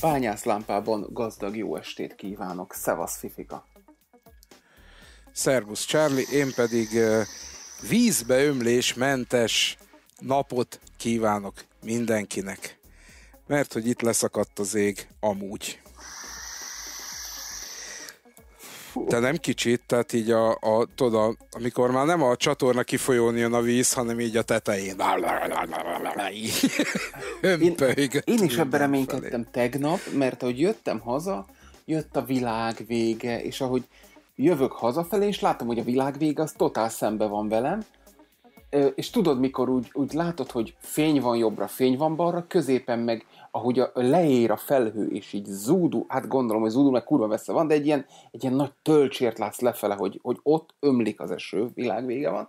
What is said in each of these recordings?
Bányászlámpában gazdag jó estét kívánok. Szevasz, Fifika! Szervusz, Charlie, én pedig vízbeömlésmentes napot kívánok mindenkinek mert hogy itt leszakadt az ég amúgy. Te nem kicsit, tehát így a, a, tudod, a, amikor már nem a csatorna kifolyón jön a víz, hanem így a tetején. én, én is ebben reménykedtem tegnap, mert ahogy jöttem haza, jött a világ vége, és ahogy jövök hazafelé, és látom, hogy a világ vége az totál szembe van velem, és tudod, mikor úgy, úgy látod, hogy fény van jobbra, fény van balra, középen meg, ahogy a, leér a felhő, és így zúdul, hát gondolom, hogy zúdul, meg kurva messze van, de egy ilyen, egy ilyen nagy tölcsért látsz lefele, hogy, hogy ott ömlik az eső, világvége van.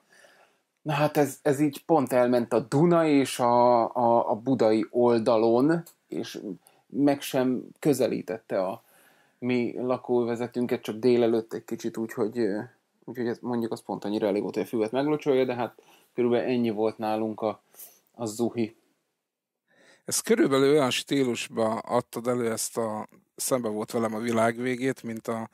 Na hát ez, ez így pont elment a Duna és a, a, a budai oldalon, és meg sem közelítette a mi lakóvezetünket, csak délelőtt egy kicsit, úgyhogy úgyhogy ez mondjuk az pont annyira elég volt, hogy a füvet meglocsolja, de hát körülbelül ennyi volt nálunk a, a zuhi. Ez körülbelül olyan stílusba adtad elő ezt a szembe volt velem a világ végét, mint a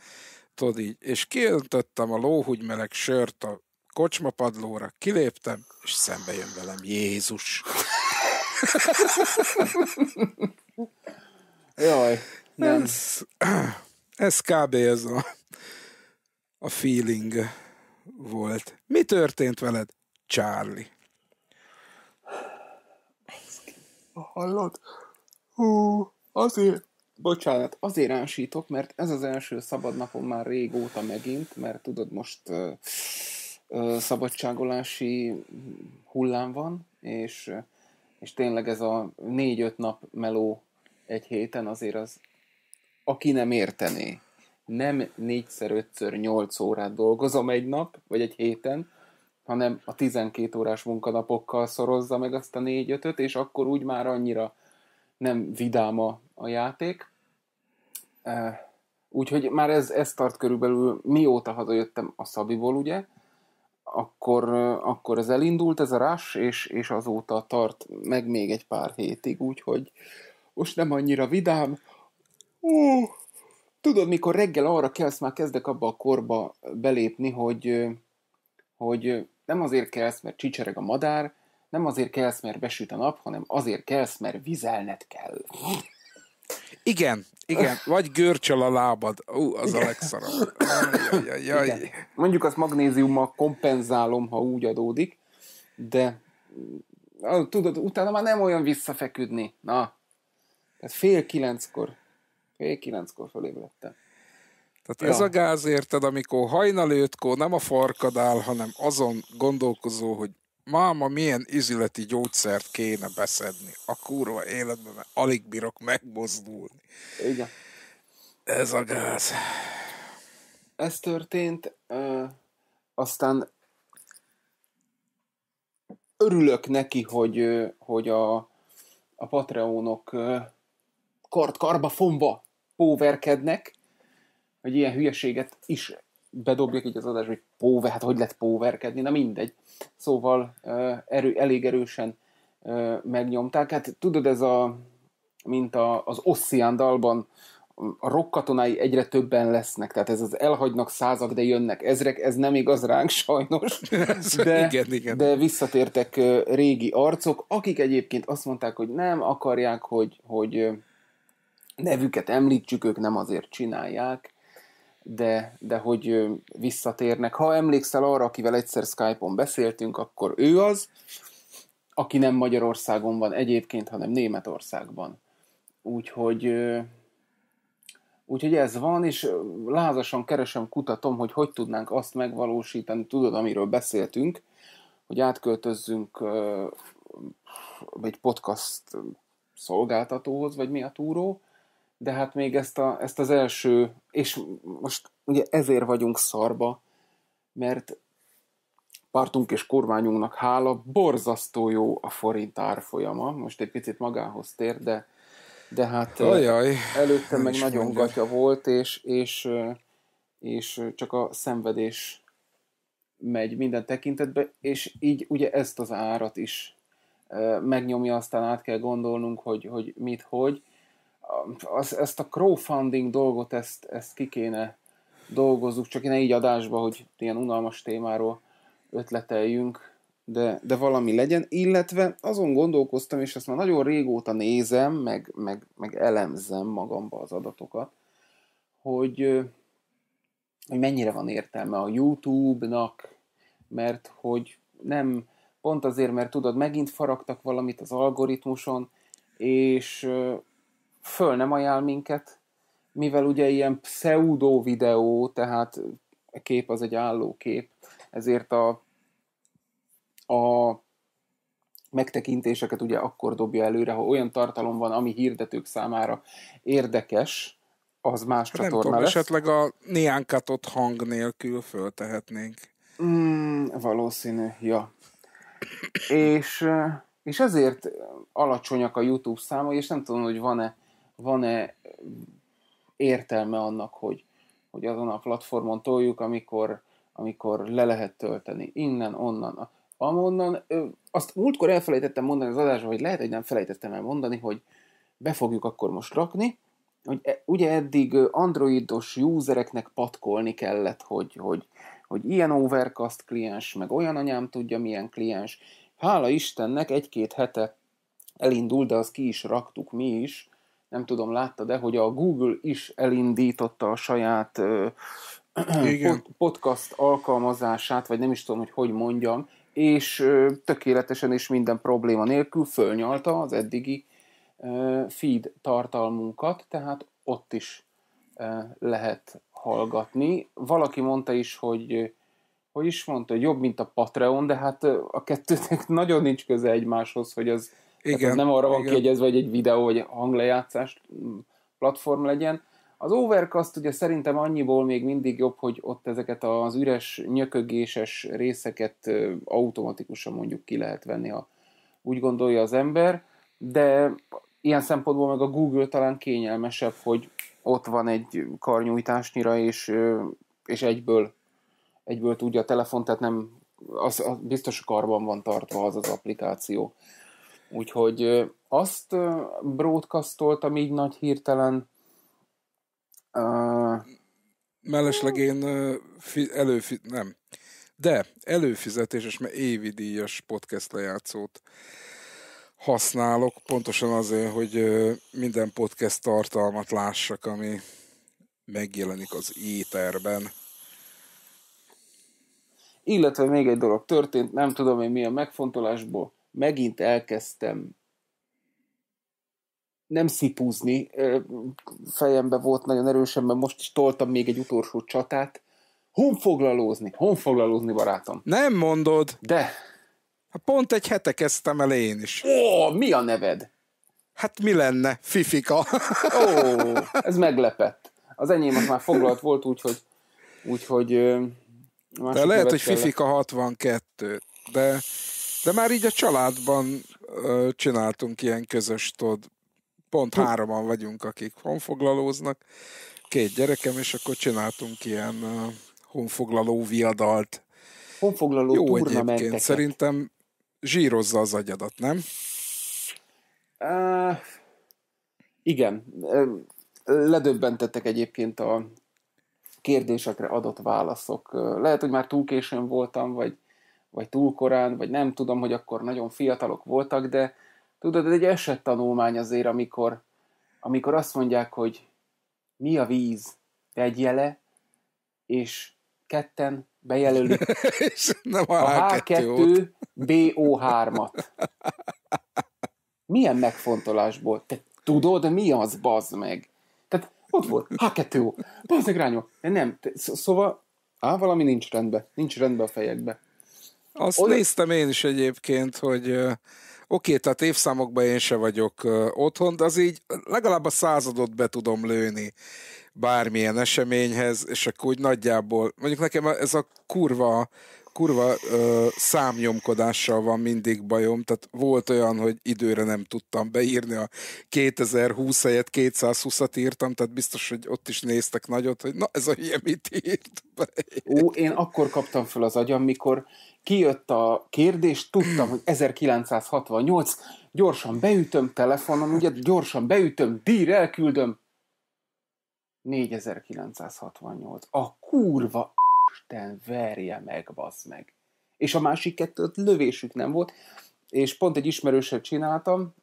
tudod így, és kiöntöttem a lóhúgy meleg sört a kocsmapadlóra, kiléptem, és szembe jön velem Jézus. Jaj, nem. Ez, ez kb. ez a, a feeling volt. Mi történt veled? Charlie. Hallod? Hú, azért, bocsánat, azért ásítok, mert ez az első szabad napom már régóta megint, mert tudod, most ö, ö, szabadságolási hullám van, és, és tényleg ez a négy-öt nap meló egy héten azért az, aki nem értené, nem négyszer, ötször, nyolc órát dolgozom egy nap, vagy egy héten, hanem a 12 órás munkanapokkal szorozza meg azt a 4-5-öt, és akkor úgy már annyira nem vidáma a játék. E, úgyhogy már ez, ez tart körülbelül, mióta hazajöttem a Szabiból, ugye, akkor, e, akkor ez elindult, ez a rás, és, és azóta tart meg még egy pár hétig, úgyhogy most nem annyira vidám. Ó, tudod, mikor reggel arra kell, már kezdek abba a korba belépni, hogy, hogy nem azért kelsz, mert csicsereg a madár, nem azért kelsz, mert besüt a nap, hanem azért kelsz, mert vizelned kell. Igen, igen, vagy görcsöl a lábad. Ú, az igen. a legszarabb. Jaj, jaj, jaj. Mondjuk azt magnéziummal kompenzálom, ha úgy adódik, de tudod, utána már nem olyan visszafeküdni. Na, tehát fél kilenckor, fél kilenckor fölébredtem. Tehát ja. ez a gáz, érted, amikor hajnal ötkor nem a áll, hanem azon gondolkozó, hogy máma milyen izületi gyógyszert kéne beszedni a kurva életben, mert alig bírok megmozdulni. Igen. Ez a gáz. Ez történt, ö, aztán örülök neki, hogy, hogy a, a Patreonok kart karba fomba póverkednek, hogy ilyen hülyeséget is bedobjak így az adás, hogy póve, hát hogy lehet póverkedni, na mindegy. Szóval erő, elég erősen megnyomták. Hát tudod, ez a, mint a, az Ossian dalban, a rokkatonái egyre többen lesznek, tehát ez az elhagynak százak, de jönnek ezrek, ez nem igaz ránk sajnos, de, igen, igen. de visszatértek régi arcok, akik egyébként azt mondták, hogy nem akarják, hogy, hogy nevüket említsük, ők nem azért csinálják, de, de hogy visszatérnek. Ha emlékszel arra, akivel egyszer Skype-on beszéltünk, akkor ő az, aki nem Magyarországon van egyébként, hanem Németországban. Úgyhogy, úgyhogy ez van, és lázasan keresem, kutatom, hogy hogy tudnánk azt megvalósítani, tudod, amiről beszéltünk, hogy átköltözzünk egy podcast szolgáltatóhoz, vagy mi a túró, de hát még ezt, a, ezt az első, és most ugye ezért vagyunk szarba, mert pártunk és kormányunknak hála, borzasztó jó a forint árfolyama. Most egy picit magához tér, de, de hát Ajaj, előtte meg nagyon mondjam. gatya volt, és, és, és csak a szenvedés megy minden tekintetbe, és így ugye ezt az árat is megnyomja, aztán át kell gondolnunk, hogy, hogy mit, hogy az, ezt a crowdfunding dolgot, ezt, ezt ki kéne dolgozzuk, csak ne így adásba, hogy ilyen unalmas témáról ötleteljünk, de, de valami legyen. Illetve azon gondolkoztam, és ezt már nagyon régóta nézem, meg, meg, meg elemzem magamba az adatokat, hogy, hogy mennyire van értelme a YouTube-nak, mert hogy nem, pont azért, mert tudod, megint faragtak valamit az algoritmuson, és föl nem ajánl minket, mivel ugye ilyen pseudo videó, tehát a e kép az egy álló kép, ezért a, a megtekintéseket ugye akkor dobja előre, ha olyan tartalom van, ami hirdetők számára érdekes, az más hát csatorna nem tudom, lesz. esetleg a néánkatott hang nélkül föltehetnénk. Mm, valószínű, ja. és, és ezért alacsonyak a YouTube számai, és nem tudom, hogy van-e van-e eh, értelme annak, hogy, hogy azon a platformon toljuk, amikor, amikor le lehet tölteni innen, onnan, amonnan. Azt múltkor elfelejtettem mondani az adásban, hogy lehet, hogy nem felejtettem el mondani, hogy be fogjuk akkor most rakni, hogy e, ugye eddig androidos usereknek patkolni kellett, hogy, hogy, hogy ilyen overcast kliens, meg olyan anyám tudja, milyen kliens. Hála Istennek egy-két hete elindult, de azt ki is raktuk mi is, nem tudom, látta de hogy a Google is elindította a saját Igen. podcast alkalmazását, vagy nem is tudom, hogy hogy mondjam, és tökéletesen és minden probléma nélkül fölnyalta az eddigi feed tartalmunkat, tehát ott is lehet hallgatni. Valaki mondta is, hogy hogy is mondta, hogy jobb, mint a Patreon, de hát a kettőnek nagyon nincs köze egymáshoz, hogy az igen, Tehát nem arra van kiegyezve, hogy egy videó vagy hanglejátszás platform legyen. Az Overcast ugye szerintem annyiból még mindig jobb, hogy ott ezeket az üres, nyökögéses részeket automatikusan mondjuk ki lehet venni, ha úgy gondolja az ember, de ilyen szempontból meg a Google talán kényelmesebb, hogy ott van egy karnyújtásnyira, és, és egyből, egyből tudja a telefon, tehát nem, az, az biztos karban van tartva az az applikáció. Úgyhogy azt broadcastoltam így nagy hirtelen. Uh, Mellesleg én fi, előfi, nem, de előfizetéses, mert évi díjas podcast lejátszót használok, pontosan azért, hogy minden podcast tartalmat lássak, ami megjelenik az éterben. Illetve még egy dolog történt, nem tudom én milyen megfontolásból, megint elkezdtem nem szipúzni, fejembe volt nagyon erősen, mert most is toltam még egy utolsó csatát, honfoglalózni, honfoglalózni, barátom. Nem mondod? De. Hát pont egy hete kezdtem el én is. Ó, mi a neved? Hát mi lenne? Fifika. Ó, ez meglepett. Az enyém az már foglalt volt, úgyhogy... úgyhogy de lehet, hogy Fifika 62, de de már így a családban ö, csináltunk ilyen közös, tudod, pont hm. hároman vagyunk, akik honfoglalóznak, két gyerekem, és akkor csináltunk ilyen ö, honfoglaló viadalt. Honfoglaló Jó egyébként, szerintem zsírozza az agyadat, nem? Uh, igen. Ledöbbentettek egyébként a kérdésekre adott válaszok. Lehet, hogy már túl későn voltam, vagy vagy túl korán, vagy nem tudom, hogy akkor nagyon fiatalok voltak, de tudod, ez egy esettanulmány azért, amikor, amikor azt mondják, hogy mi a víz, egy jele, és ketten bejelölik és nem a, a H2 BO3-at. Milyen megfontolásból? Te tudod, mi az, bazd meg? Tehát ott volt, H2O, bazd meg rányom. Nem, szóval, á, valami nincs rendben, nincs rendben a fejekben. Azt Olyan... néztem én is egyébként, hogy oké, okay, tehát évszámokban én se vagyok otthon, de az így legalább a századot be tudom lőni bármilyen eseményhez, és akkor úgy nagyjából, mondjuk nekem ez a kurva kurva ö, számnyomkodással van mindig bajom, tehát volt olyan, hogy időre nem tudtam beírni a 2020 helyet 220-at írtam, tehát biztos, hogy ott is néztek nagyot, hogy na ez a hülye mit írt be. Ó, én akkor kaptam fel az agyam, mikor kijött a kérdés, tudtam, hogy 1968, gyorsan beütöm telefonon, ugye gyorsan beütöm, dír elküldöm, 4968. A kurva Isten verje meg, bassz meg. És a másik kettőt lövésük nem volt, és pont egy ismerősöt csináltam,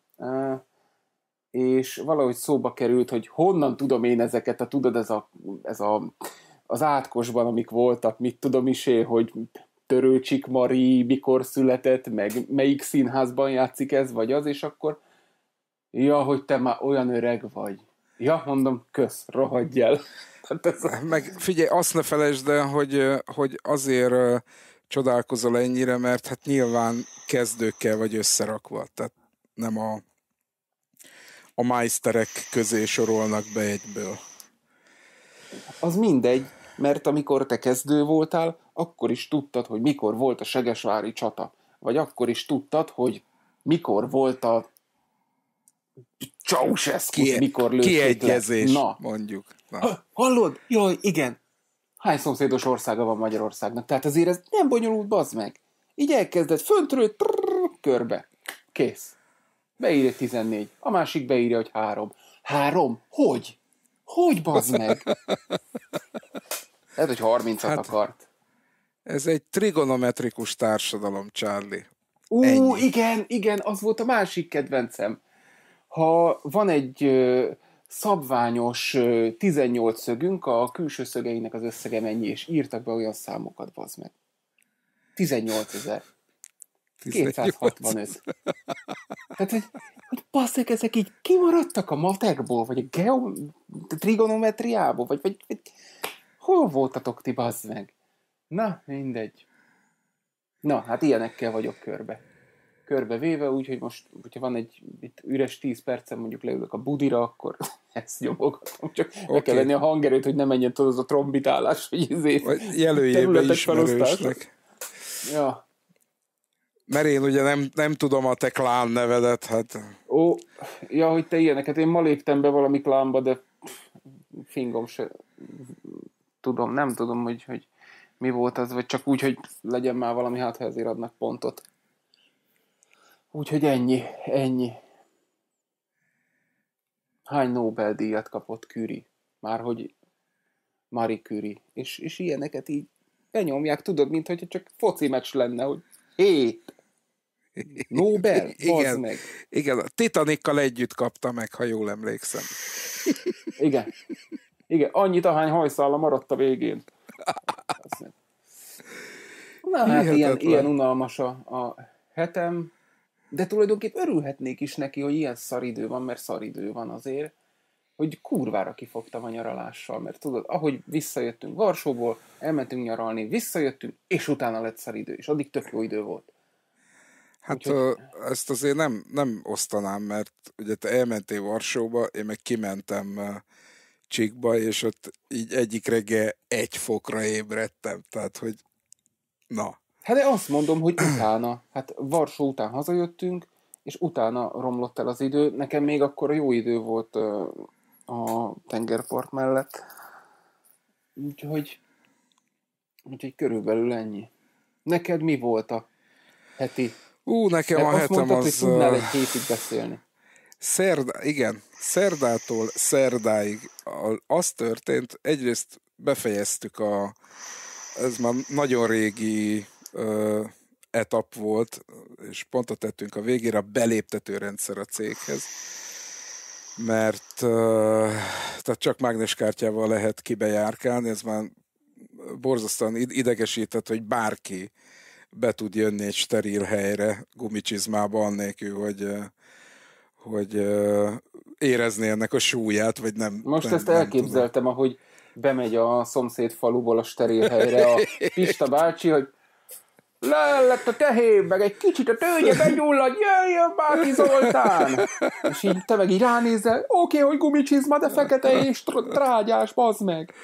és valahogy szóba került, hogy honnan tudom én ezeket, a, tudod, ez a, ez a, az átkosban, amik voltak, mit tudom is én, hogy Törőcsik Mari mikor született, meg melyik színházban játszik ez vagy az, és akkor ja, hogy te már olyan öreg vagy. Ja, mondom, kösz, rohadj el. Hát Meg figyelj, azt ne felejtsd el, hogy, hogy azért csodálkozol ennyire, mert hát nyilván kezdőkkel vagy összerakva, tehát nem a, a májszterek közé sorolnak be egyből. Az mindegy, mert amikor te kezdő voltál, akkor is tudtad, hogy mikor volt a Segesvári csata, vagy akkor is tudtad, hogy mikor volt a Ceausescu mikor lőtt Kiegyezés, le. Na. mondjuk. Na. hallod? Jaj, igen. Hány szomszédos országa van Magyarországnak? Tehát azért ez nem bonyolult, bazd meg. Így elkezdett föntről, trrr, körbe. Kész. Beírja 14. A másik beírja, hogy három. Három? Hogy? Hogy bazd meg? Ez, hogy 30 hát, akart. Ez egy trigonometrikus társadalom, Charlie. Ú, Ennyi. igen, igen, az volt a másik kedvencem ha van egy szabványos 18 szögünk, a külső szögeinek az összege mennyi, és írtak be olyan számokat, bazd meg. 18 ezer. 265. Tehát, hogy, hogy baszik, ezek így kimaradtak a matekból, vagy a geom- trigonometriából, vagy, vagy, vagy hol voltatok ti, bazd meg? Na, mindegy. Na, hát ilyenekkel vagyok körbe körbevéve, úgyhogy most, hogyha van egy itt üres 10 percem, mondjuk leülök a budira, akkor ezt nyomogatom, csak okay. meg kell lenni a hangerőt, hogy ne menjen tudod az a trombitálás, hogy izé, jelöljébe ismerősnek. Ja. Mert én ugye nem, nem tudom a te klán nevedet, hát... Ó, ja, hogy te ilyeneket, hát én ma léptem be valami klánba, de fingom se tudom, nem tudom, hogy, hogy mi volt az, vagy csak úgy, hogy legyen már valami, hát ha ezért adnak pontot. Úgyhogy ennyi, ennyi. Hány Nobel-díjat kapott Küri? hogy, Marie Curie. És, és ilyeneket így benyomják, tudod, mint hogy csak foci meccs lenne, hogy hét. Nobel? Igen, meg. igen, a Titanikkal együtt kapta meg, ha jól emlékszem. Igen. Igen, annyit, ahány hajszála maradt a végén. Na hát ilyen, ilyen unalmas a, a hetem. De tulajdonképp örülhetnék is neki, hogy ilyen szaridő van, mert szaridő van azért, hogy kurvára kifogtam a nyaralással, mert tudod, ahogy visszajöttünk Varsóból, elmentünk nyaralni, visszajöttünk, és utána lett szaridő, és addig tök jó idő volt. Hát Úgyhogy... ö, ezt azért nem, nem osztanám, mert ugye te elmentél Varsóba, én meg kimentem Csíkba, és ott így egyik reggel egy fokra ébredtem, tehát hogy na. Hát de azt mondom, hogy utána. Hát Varsó után hazajöttünk, és utána romlott el az idő. Nekem még akkor jó idő volt a tengerpart mellett. Úgyhogy, úgyhogy körülbelül ennyi. Neked mi volt a heti? Ú, nekem Mert a hetem mondtad, az... Hogy tudnál egy hétig beszélni. Szerda, igen, szerdától szerdáig az történt, egyrészt befejeztük a, ez már nagyon régi ö, etap volt, és a tettünk a végére a beléptető rendszer a céghez, mert ö, tehát csak mágneskártyával lehet kibejárkálni, ez már borzasztóan idegesített, hogy bárki be tud jönni egy steril helyre gumicsizmába annélkül, hogy, hogy érezni ennek a súlyát, vagy nem. Most nem, ezt elképzeltem, ahogy bemegy a szomszéd faluból a steril helyre a Pista bácsi, hogy lellett a tehén, meg egy kicsit a tőnye begyullad, jöjjön Báki Zoltán! És így te meg így ránézel, oké, okay, hogy gumicsizma, de fekete és trágyás, bazd meg!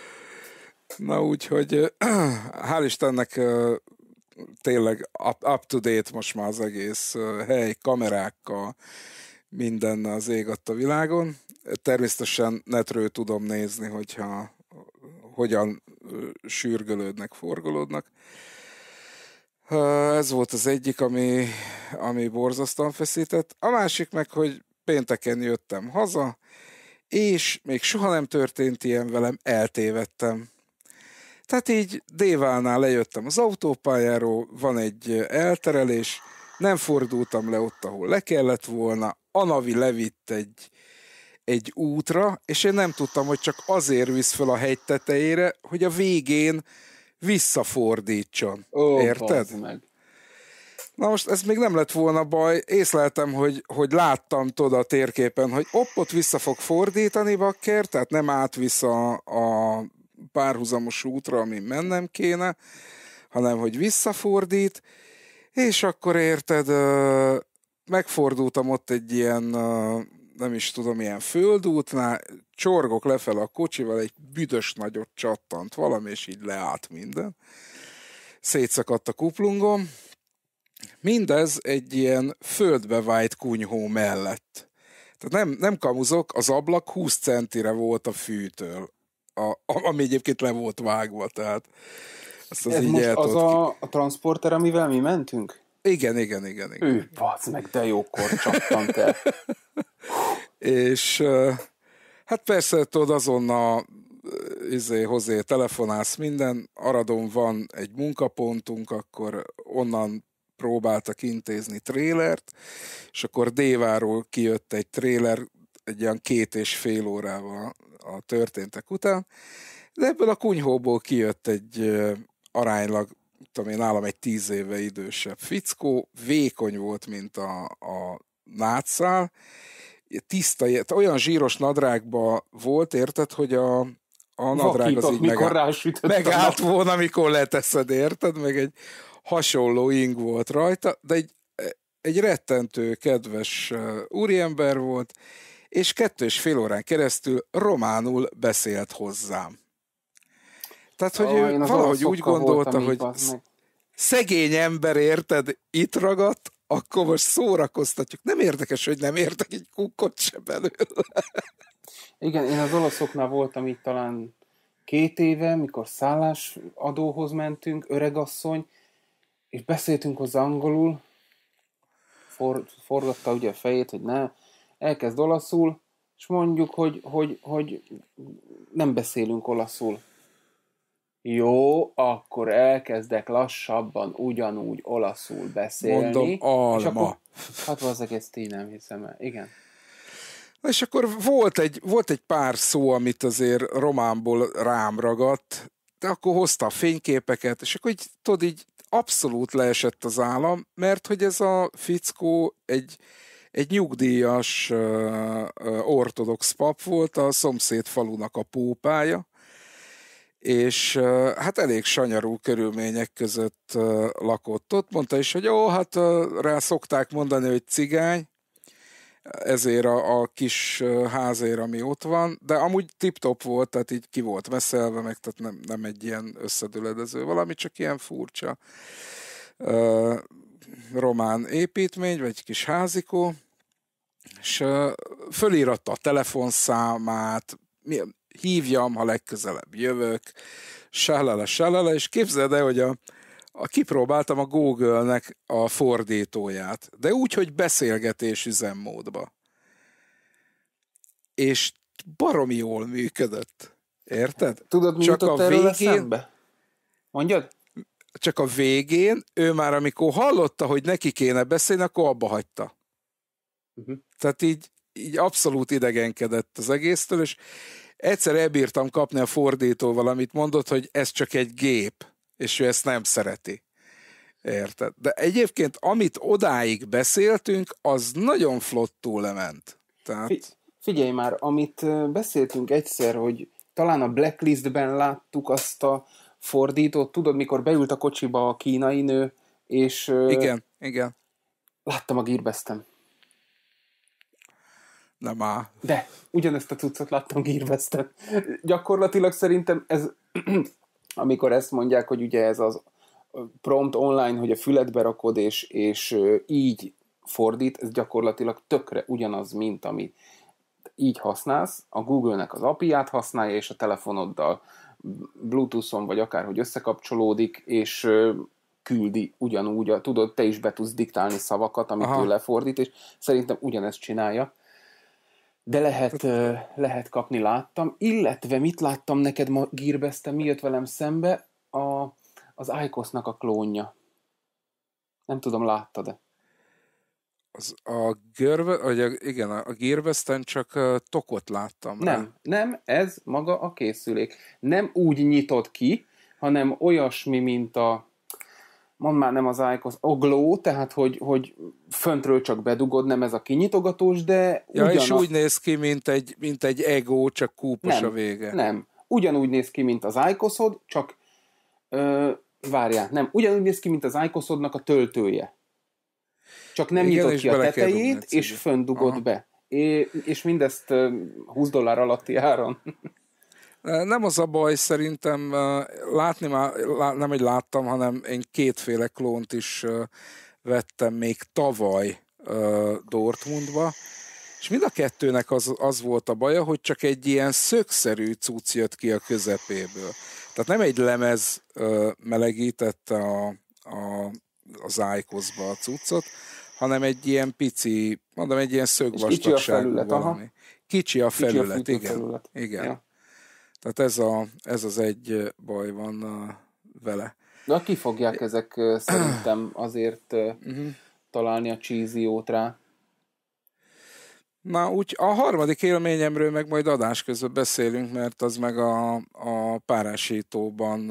Na úgyhogy hál' Istennek tényleg up, up to date most már az egész hely, kamerákkal, minden az ég a világon. Természetesen netről tudom nézni, hogyha hogyan sürgölődnek, forgolódnak. Ez volt az egyik, ami, ami borzasztóan feszített. A másik meg, hogy pénteken jöttem haza, és még soha nem történt ilyen velem, eltévedtem. Tehát így Dévánál lejöttem az autópályáról, van egy elterelés, nem fordultam le ott, ahol le kellett volna, Anavi levitt egy, egy útra, és én nem tudtam, hogy csak azért visz fel a hegy tetejére, hogy a végén visszafordítson. Oh, Érted? Meg. Na most ez még nem lett volna baj, észleltem, hogy, hogy láttam toda a térképen, hogy oppot vissza fog fordítani bakker, tehát nem át-vissza a párhuzamos útra, ami mennem kéne, hanem hogy visszafordít, és akkor érted, megfordultam ott egy ilyen nem is tudom, ilyen földútnál, csorgok lefel a kocsival, egy büdös nagyot csattant valami, és így leállt minden. Szétszakadt a kuplungom. Mindez egy ilyen földbe vájt kunyhó mellett. Tehát nem, nem kamuzok, az ablak 20 centire volt a fűtől, a, ami egyébként le volt vágva, tehát ezt az Ez így most az a, a transporter, amivel mi mentünk? Igen, igen, igen. igen. Ő, bazd meg, de jókor csaptam te. és hát persze, tudod, azonnal izé, hozzá telefonálsz minden, Aradon van egy munkapontunk, akkor onnan próbáltak intézni trélert, és akkor Déváról kijött egy tréler egy ilyen két és fél órával a történtek után, de ebből a kunyhóból kijött egy aránylag tudom én, nálam egy tíz éve idősebb fickó, vékony volt, mint a, a nátszál, tiszta, olyan zsíros nadrágba volt, érted, hogy a, a nadrág az így megállt, megállt volna, amikor leteszed, érted, meg egy hasonló ing volt rajta, de egy, egy rettentő, kedves úriember volt, és kettő és fél órán keresztül románul beszélt hozzám. Tehát, hogy oh, ő valahogy úgy gondolta, hogy meg. szegény ember, érted, itt ragadt, akkor most szórakoztatjuk. Nem érdekes, hogy nem értek egy kukkot se belőle. Igen, én az olaszoknál voltam itt talán két éve, mikor szállásadóhoz mentünk, öregasszony, és beszéltünk hozzá angolul, for, forgatta ugye a fejét, hogy ne, elkezd olaszul, és mondjuk, hogy, hogy, hogy nem beszélünk olaszul jó, akkor elkezdek lassabban ugyanúgy olaszul beszélni. Mondom, alma. És akkor, hát az egész így nem hiszem el. Igen. És akkor volt egy, volt egy pár szó, amit azért románból rám ragadt, de akkor hozta a fényképeket, és akkor így, tudod, így abszolút leesett az állam, mert hogy ez a fickó egy, egy nyugdíjas uh, uh, ortodox pap volt, a szomszéd falunak a pópája, és hát elég sanyarú körülmények között lakott ott. Mondta is, hogy ó, hát rá szokták mondani, hogy cigány, ezért a, a kis házért, ami ott van, de amúgy tip-top volt, tehát így ki volt veszelve, meg tehát nem, nem egy ilyen összedüledező valami, csak ilyen furcsa román építmény, vagy egy kis házikó, és fölíratta a telefonszámát, hívjam, ha legközelebb jövök, sálala, sálala, és képzeld el, hogy a, a, kipróbáltam a Google-nek a fordítóját, de úgy, hogy beszélgetés üzemmódba. És baromi jól működött. Érted? Tudod, mi Csak a végén... A Mondjad? Csak a végén ő már, amikor hallotta, hogy neki kéne beszélni, akkor abba hagyta. Uh-huh. Tehát így, így abszolút idegenkedett az egésztől, és egyszer elbírtam kapni a fordítóval, amit mondott, hogy ez csak egy gép, és ő ezt nem szereti. Érted? De egyébként, amit odáig beszéltünk, az nagyon flottul lement. Tehát... Fi- figyelj már, amit beszéltünk egyszer, hogy talán a Blacklistben láttuk azt a fordítót, tudod, mikor beült a kocsiba a kínai nő, és... Igen, igen. Láttam a gírbeztem. Nem áll. De, ugyanezt a cuccot láttam gírvesztet. Gyakorlatilag szerintem ez, amikor ezt mondják, hogy ugye ez az prompt online, hogy a füledbe rakod, és, és így fordít, ez gyakorlatilag tökre ugyanaz, mint amit így használsz, a Google-nek az api ját használja, és a telefonoddal Bluetooth-on, vagy akárhogy összekapcsolódik, és küldi ugyanúgy, a, tudod, te is be tudsz diktálni szavakat, amit Aha. ő lefordít, és szerintem ugyanezt csinálja, de lehet, lehet kapni, láttam. Illetve mit láttam neked ma gírbezte, mi jött velem szembe? A, az Icosnak a klónja. Nem tudom, láttad-e? Az a görve, vagy a, igen, a gírbeszten csak a tokot láttam. Nem, rá. nem, ez maga a készülék. Nem úgy nyitod ki, hanem olyasmi, mint a mond már nem az Icos, ogló, tehát hogy, hogy föntről csak bedugod, nem ez a kinyitogatós, de ja, ugyanaz... és úgy néz ki, mint egy, mint egy ego, csak kúpos nem, a vége. Nem, ugyanúgy néz ki, mint az ájkoszod, csak ö, várjál, nem, ugyanúgy néz ki, mint az ájkoszodnak a töltője. Csak nem Igen, nyitod ki a tetejét, és dugod Aha. be. É, és mindezt 20 dollár alatti áron. Nem az a baj, szerintem látni már, nem egy láttam, hanem én kétféle klónt is vettem még tavaly Dortmundba, és mind a kettőnek az, az volt a baja, hogy csak egy ilyen szökszerű cucc jött ki a közepéből. Tehát nem egy lemez melegítette a, a, az ájkozba a cuccot, hanem egy ilyen pici, mondom, egy ilyen szögvastagságú kicsi a felület, Kicsi a felület, kicsi a igen. Felület. igen. Ja. Tehát ez, a, ez az egy baj van vele. Na, ki fogják ezek szerintem azért uh-huh. találni a csíziót rá? Na, úgy a harmadik élményemről meg majd adás közben beszélünk, mert az meg a, a párásítóban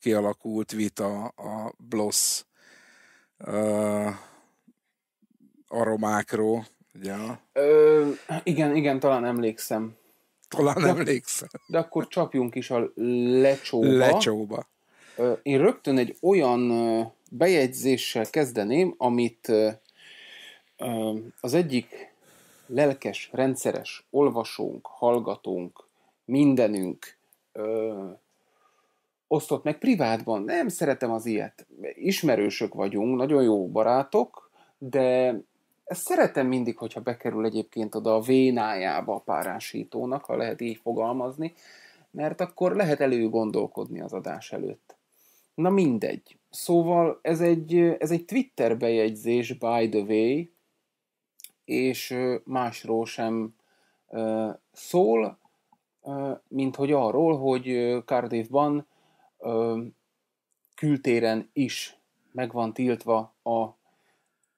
kialakult vita a Bloss uh, aromákról, ugye? Ö, igen, igen, talán emlékszem talán de, emlékszel. De akkor csapjunk is a lecsóba. Lecsóba. Én rögtön egy olyan bejegyzéssel kezdeném, amit az egyik lelkes, rendszeres olvasónk, hallgatónk, mindenünk osztott meg privátban. Nem szeretem az ilyet. Ismerősök vagyunk, nagyon jó barátok, de ezt szeretem mindig, hogyha bekerül egyébként oda a vénájába a párásítónak, ha lehet így fogalmazni, mert akkor lehet előgondolkodni az adás előtt. Na mindegy. Szóval ez egy, ez egy Twitter bejegyzés, by the way, és másról sem szól, mint hogy arról, hogy Cardiffban kültéren is megvan tiltva a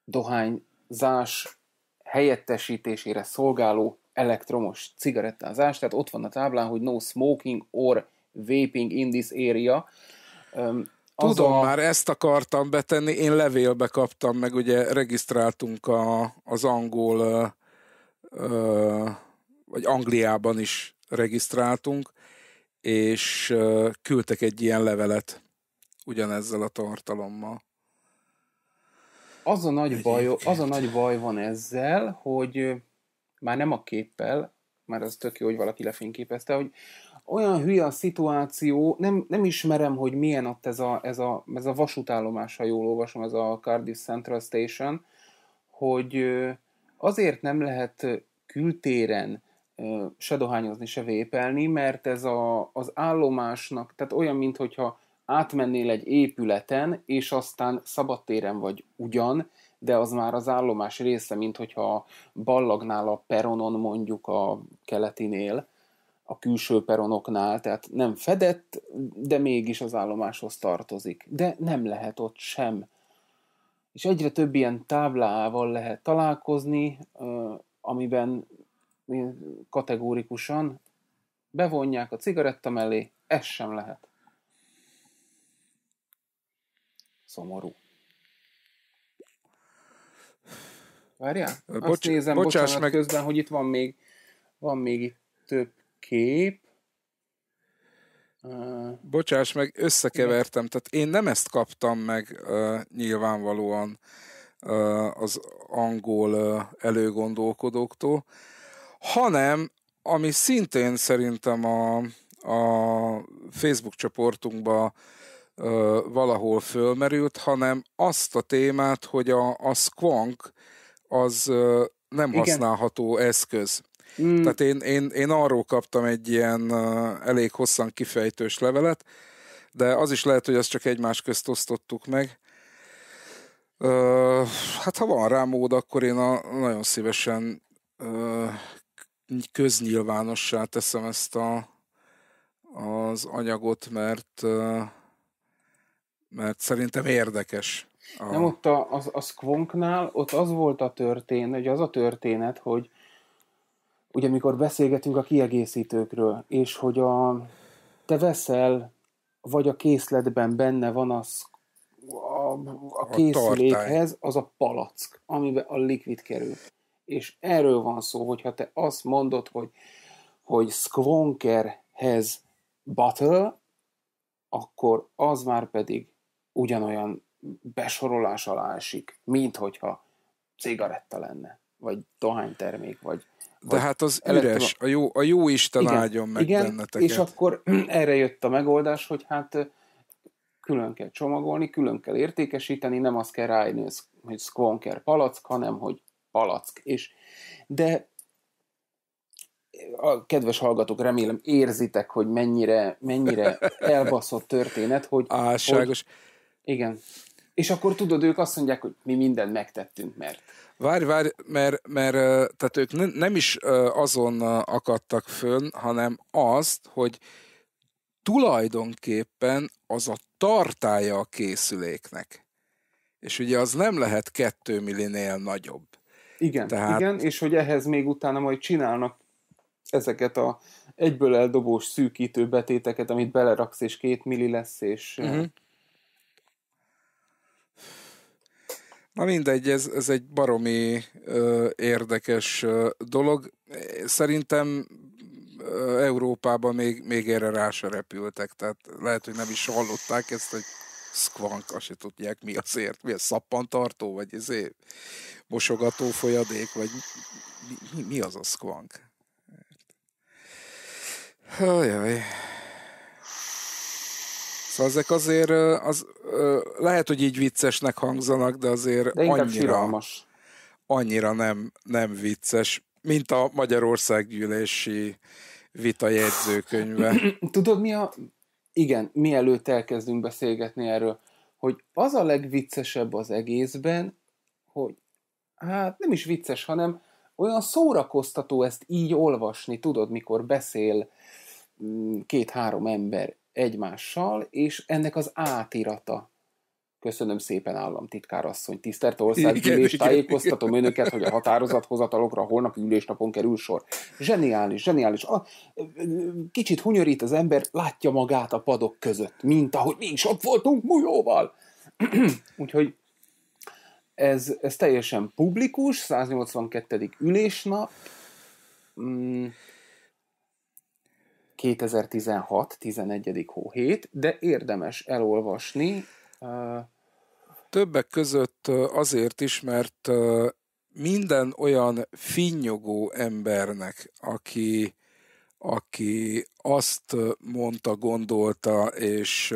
dohány zás helyettesítésére szolgáló elektromos cigarettázás, tehát ott van a táblán, hogy no smoking or vaping in this area. Um, Tudom, a... már ezt akartam betenni, én levélbe kaptam, meg ugye regisztráltunk a, az angol, ö, vagy Angliában is regisztráltunk, és ö, küldtek egy ilyen levelet ugyanezzel a tartalommal az a nagy baj, az a nagy baj van ezzel, hogy már nem a képpel, már az tök jó, hogy valaki lefényképezte, hogy olyan hülye a szituáció, nem, nem ismerem, hogy milyen ott ez a, ez a, ez a vasútállomás, ha jól olvasom, ez a Cardiff Central Station, hogy azért nem lehet kültéren se dohányozni, se vépelni, mert ez a, az állomásnak, tehát olyan, mintha átmennél egy épületen, és aztán szabadtéren vagy ugyan, de az már az állomás része, mint hogyha ballagnál a peronon mondjuk a keletinél, a külső peronoknál, tehát nem fedett, de mégis az állomáshoz tartozik. De nem lehet ott sem. És egyre több ilyen táblával lehet találkozni, amiben kategórikusan bevonják a cigaretta mellé, ez sem lehet. Szomorú. Várjál? Bocs, Azt nézem, bocsáss bocsánat, meg. közben, hogy itt van még, van még itt több kép. Uh, bocsáss meg, összekevertem. Tehát én nem ezt kaptam meg uh, nyilvánvalóan uh, az angol uh, előgondolkodóktól, hanem ami szintén szerintem a, a Facebook csoportunkban valahol fölmerült, hanem azt a témát, hogy a, a squank az nem Igen. használható eszköz. Mm. Tehát én, én, én arról kaptam egy ilyen elég hosszan kifejtős levelet, de az is lehet, hogy azt csak egymás közt osztottuk meg. hát ha van rá mód, akkor én a, nagyon szívesen köznyilvánossá teszem ezt a, az anyagot, mert uh, mert szerintem érdekes. A... Nem, ott a, az, a Squonknál ott az volt a történet, hogy az a történet, hogy ugye mikor beszélgetünk a kiegészítőkről, és hogy a, te veszel, vagy a készletben benne van az a, a készülékhez, az a palack, amiben a likvid kerül. És erről van szó, hogyha te azt mondod, hogy, hogy Squonkerhez battle, akkor az már pedig ugyanolyan besorolás alá esik, mint hogyha cigaretta lenne, vagy dohánytermék, vagy de hát az elektron... a jó, a jó Isten igen, áldjon meg igen, benneteket. és akkor erre jött a megoldás, hogy hát külön kell csomagolni, külön kell értékesíteni, nem azt kell ráírni, hogy szkonker palack, hanem hogy palack. És, de a kedves hallgatók, remélem érzitek, hogy mennyire, mennyire elbaszott történet, hogy... Álságos. Hogy igen. És akkor tudod, ők azt mondják, hogy mi mindent megtettünk, mert... Várj, várj, mert, mert tehát ők ne, nem is azon akadtak fönn, hanem azt, hogy tulajdonképpen az a tartája a készüléknek. És ugye az nem lehet kettő millinél nagyobb. Igen, Tehát... igen, és hogy ehhez még utána majd csinálnak ezeket a egyből eldobós szűkítő betéteket, amit beleraksz, és két milli lesz, és... Uh-huh. Na mindegy, ez, ez egy baromi ö, érdekes ö, dolog. Szerintem ö, Európában még, még erre rá se repültek, tehát lehet, hogy nem is hallották ezt, hogy azt se tudják mi azért, mi a szappantartó, vagy izé, mosogató folyadék, vagy mi, mi, mi az a szkvank? Jaj, Szóval ezek azért az, lehet, hogy így viccesnek hangzanak, de azért de annyira, annyira nem, nem vicces, mint a Magyarország gyűlési vita jegyzőkönyve. Tudod, mi a... Igen, mielőtt elkezdünk beszélgetni erről, hogy az a legviccesebb az egészben, hogy hát nem is vicces, hanem olyan szórakoztató ezt így olvasni, tudod, mikor beszél mm, két-három ember egymással, és ennek az átirata. Köszönöm szépen, államtitkár asszony, tisztelt országgyűlés, tájékoztatom önöket, hogy a határozathozatalokra holnapi ülésnapon kerül sor. Zseniális, zseniális. A, kicsit hunyorít az ember, látja magát a padok között, mint ahogy mi is ott voltunk mújóval. Úgyhogy ez, ez teljesen publikus, 182. ülésnap. Mm 2016, 11. 7, de érdemes elolvasni. Többek között azért is, mert minden olyan finnyogó embernek, aki, aki azt mondta, gondolta, és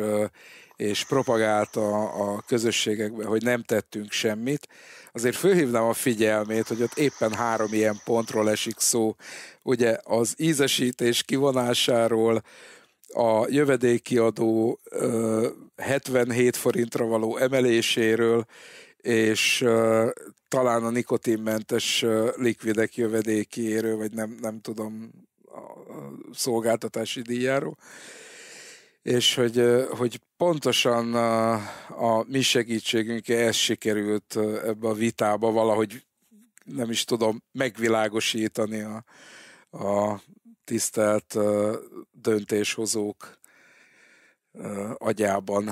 és propagálta a közösségekbe, hogy nem tettünk semmit, azért fölhívnám a figyelmét, hogy ott éppen három ilyen pontról esik szó. Ugye az ízesítés kivonásáról, a jövedékiadó 77 forintra való emeléséről, és talán a nikotinmentes likvidek jövedékiéről, vagy nem, nem tudom, a szolgáltatási díjáról és hogy, hogy pontosan a, a mi segítségünk ez sikerült ebbe a vitába valahogy, nem is tudom, megvilágosítani a, a tisztelt döntéshozók agyában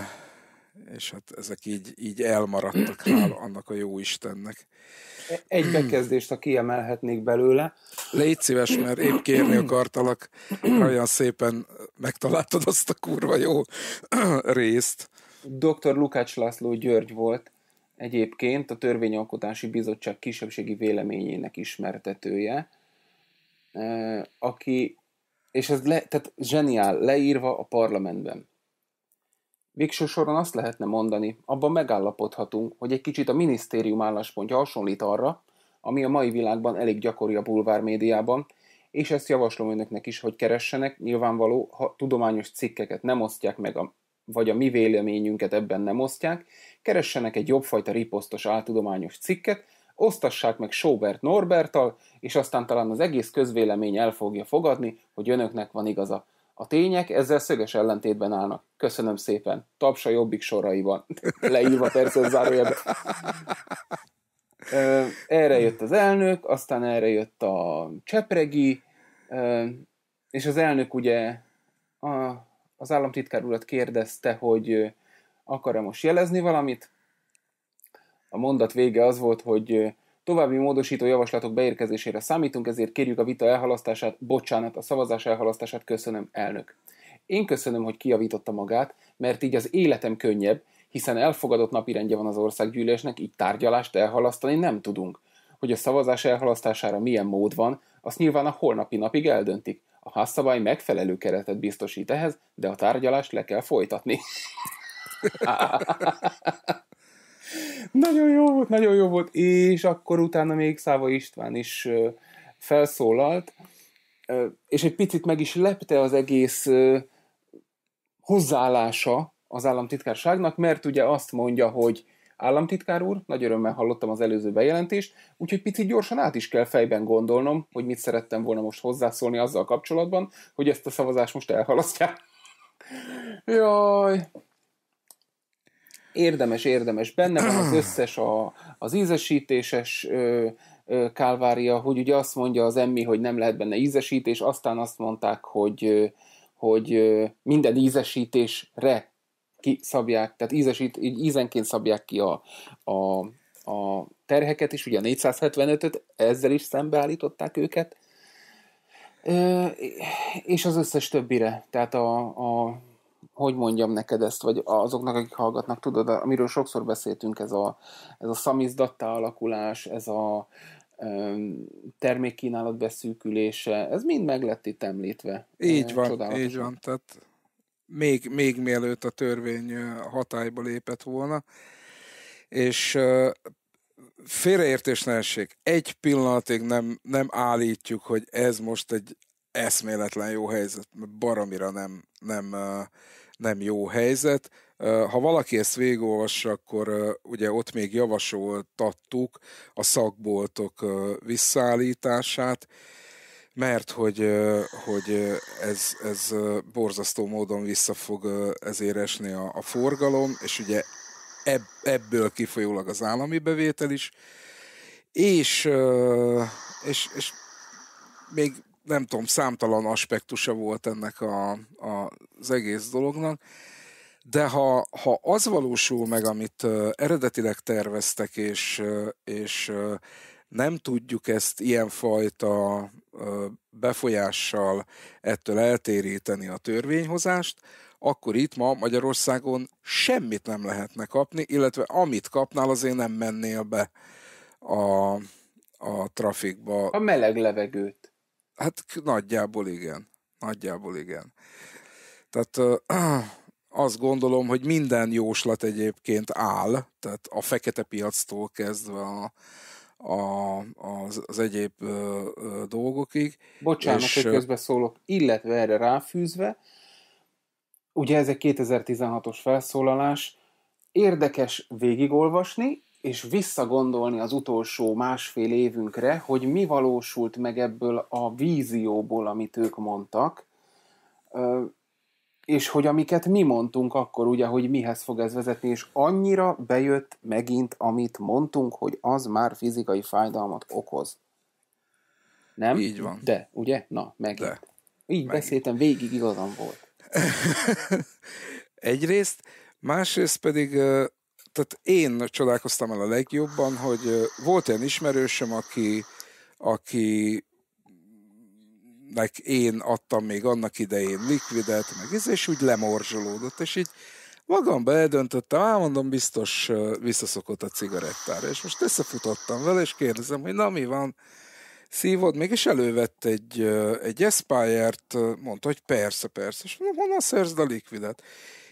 és hát ezek így, így elmaradtak hála annak a jó Istennek. Egy bekezdést, ha kiemelhetnék belőle. Légy szíves, mert épp kérni akartalak, olyan szépen megtaláltad azt a kurva jó részt. Dr. Lukács László György volt egyébként a Törvényalkotási Bizottság kisebbségi véleményének ismertetője, eh, aki, és ez le, tehát zseniál, leírva a parlamentben Végső soron azt lehetne mondani, abban megállapodhatunk, hogy egy kicsit a minisztérium álláspontja hasonlít arra, ami a mai világban elég gyakori a bulvár médiában, és ezt javaslom önöknek is, hogy keressenek, nyilvánvaló, ha tudományos cikkeket nem osztják meg, a, vagy a mi véleményünket ebben nem osztják, keressenek egy jobbfajta riposztos áltudományos cikket, osztassák meg Sobert Norbertal, és aztán talán az egész közvélemény el fogja fogadni, hogy önöknek van igaza. A tények ezzel szöges ellentétben állnak. Köszönöm szépen. Tapsa jobbik soraiban. Leírva persze zárójelben. Erre jött az elnök, aztán erre jött a csepregi, és az elnök ugye a, az államtitkár urat kérdezte, hogy akar-e most jelezni valamit. A mondat vége az volt, hogy További módosító javaslatok beérkezésére számítunk, ezért kérjük a vita elhalasztását, bocsánat, a szavazás elhalasztását köszönöm, elnök. Én köszönöm, hogy kiavította magát, mert így az életem könnyebb, hiszen elfogadott napirendje van az országgyűlésnek, így tárgyalást elhalasztani nem tudunk. Hogy a szavazás elhalasztására milyen mód van, azt nyilván a holnapi napig eldöntik. A házszabály megfelelő keretet biztosít ehhez, de a tárgyalást le kell folytatni. nagyon jó volt, nagyon jó volt, és akkor utána még Száva István is felszólalt, és egy picit meg is lepte az egész hozzáállása az államtitkárságnak, mert ugye azt mondja, hogy államtitkár úr, nagy örömmel hallottam az előző bejelentést, úgyhogy picit gyorsan át is kell fejben gondolnom, hogy mit szerettem volna most hozzászólni azzal kapcsolatban, hogy ezt a szavazást most elhalasztják. Jaj, érdemes, érdemes. Benne van az összes a, az ízesítéses ö, ö, kálvária, hogy ugye azt mondja az emmi, hogy nem lehet benne ízesítés, aztán azt mondták, hogy, ö, hogy ö, minden ízesítésre kiszabják, tehát ízesít, ízenként szabják ki a, a, a terheket is, ugye a 475-öt, ezzel is szembeállították őket, ö, és az összes többire, tehát a, a hogy mondjam neked ezt, vagy azoknak, akik hallgatnak, tudod, amiről sokszor beszéltünk, ez a, ez a szamizdatta alakulás, ez a termékkínálat beszűkülése, ez mind meg lett itt említve. Így van, így van, tehát még, még mielőtt a törvény hatályba lépett volna, és félreértés ne essék. Egy pillanatig nem, nem állítjuk, hogy ez most egy eszméletlen jó helyzet, baromira nem, nem nem jó helyzet. Ha valaki ezt végigolvassa, akkor ugye ott még javasoltattuk a szakboltok visszaállítását, mert hogy, hogy ez, ez borzasztó módon vissza fog ezért esni a, a forgalom, és ugye ebből kifolyólag az állami bevétel is, és, és, és még nem tudom, számtalan aspektusa volt ennek a, a, az egész dolognak, de ha, ha az valósul meg, amit uh, eredetileg terveztek, és, uh, és uh, nem tudjuk ezt ilyenfajta uh, befolyással ettől eltéríteni a törvényhozást, akkor itt ma Magyarországon semmit nem lehetne kapni, illetve amit kapnál, azért nem mennél be a, a trafikba. A meleg levegőt. Hát nagyjából igen. Nagyjából igen. Tehát azt gondolom, hogy minden jóslat egyébként áll, tehát a fekete piactól kezdve a, a, az, az egyéb ö, ö, dolgokig. Bocsánat, és, hogy közbeszólok, illetve erre ráfűzve, ugye ez egy 2016-os felszólalás, érdekes végigolvasni, és visszagondolni az utolsó másfél évünkre, hogy mi valósult meg ebből a vízióból, amit ők mondtak, és hogy amiket mi mondtunk akkor, ugye, hogy mihez fog ez vezetni, és annyira bejött megint, amit mondtunk, hogy az már fizikai fájdalmat okoz. Nem? Így van. De, ugye? Na, megint. De. Így megint. beszéltem, végig igazam volt. Egyrészt, másrészt pedig tehát én csodálkoztam el a legjobban, hogy volt olyan ismerősöm, aki, aki meg én adtam még annak idején likvidet, meg ez, és úgy lemorzsolódott, és így magamba eldöntöttem, á, mondom, biztos visszaszokott a cigarettára, és most összefutottam vele, és kérdezem, hogy na, mi van, szívod még, és elővett egy, egy Aspire-t, mondta, hogy persze, persze, és mondom, honnan szerzd a likvidet?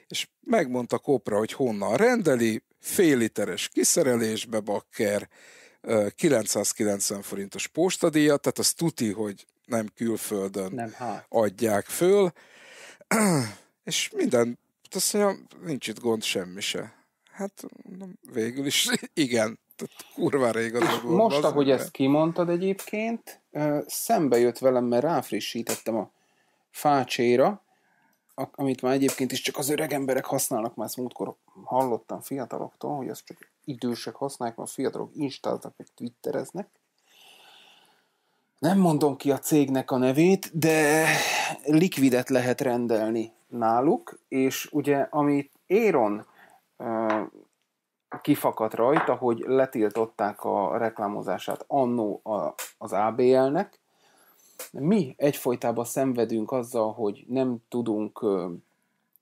És megmondta Kopra, hogy honnan rendeli, fél literes kiszerelésbe bakker, 990 forintos postadíjat, tehát az tuti, hogy nem külföldön nem, hát. adják föl, és minden, hát azt mondja, nincs itt gond semmi se. Hát végül is igen, tehát kurvára igazad volt. Most, az ahogy ezt kimondtad egyébként, szembe jött velem, mert ráfrissítettem a fácséra, amit már egyébként is csak az öreg emberek használnak, mert ezt múltkor hallottam fiataloktól, hogy ezt csak idősek használják, mert a fiatalok instáltak, meg twittereznek. Nem mondom ki a cégnek a nevét, de likvidet lehet rendelni náluk, és ugye amit Éron kifakadt rajta, hogy letiltották a reklámozását annó az ABL-nek, mi egyfolytában szenvedünk azzal, hogy nem tudunk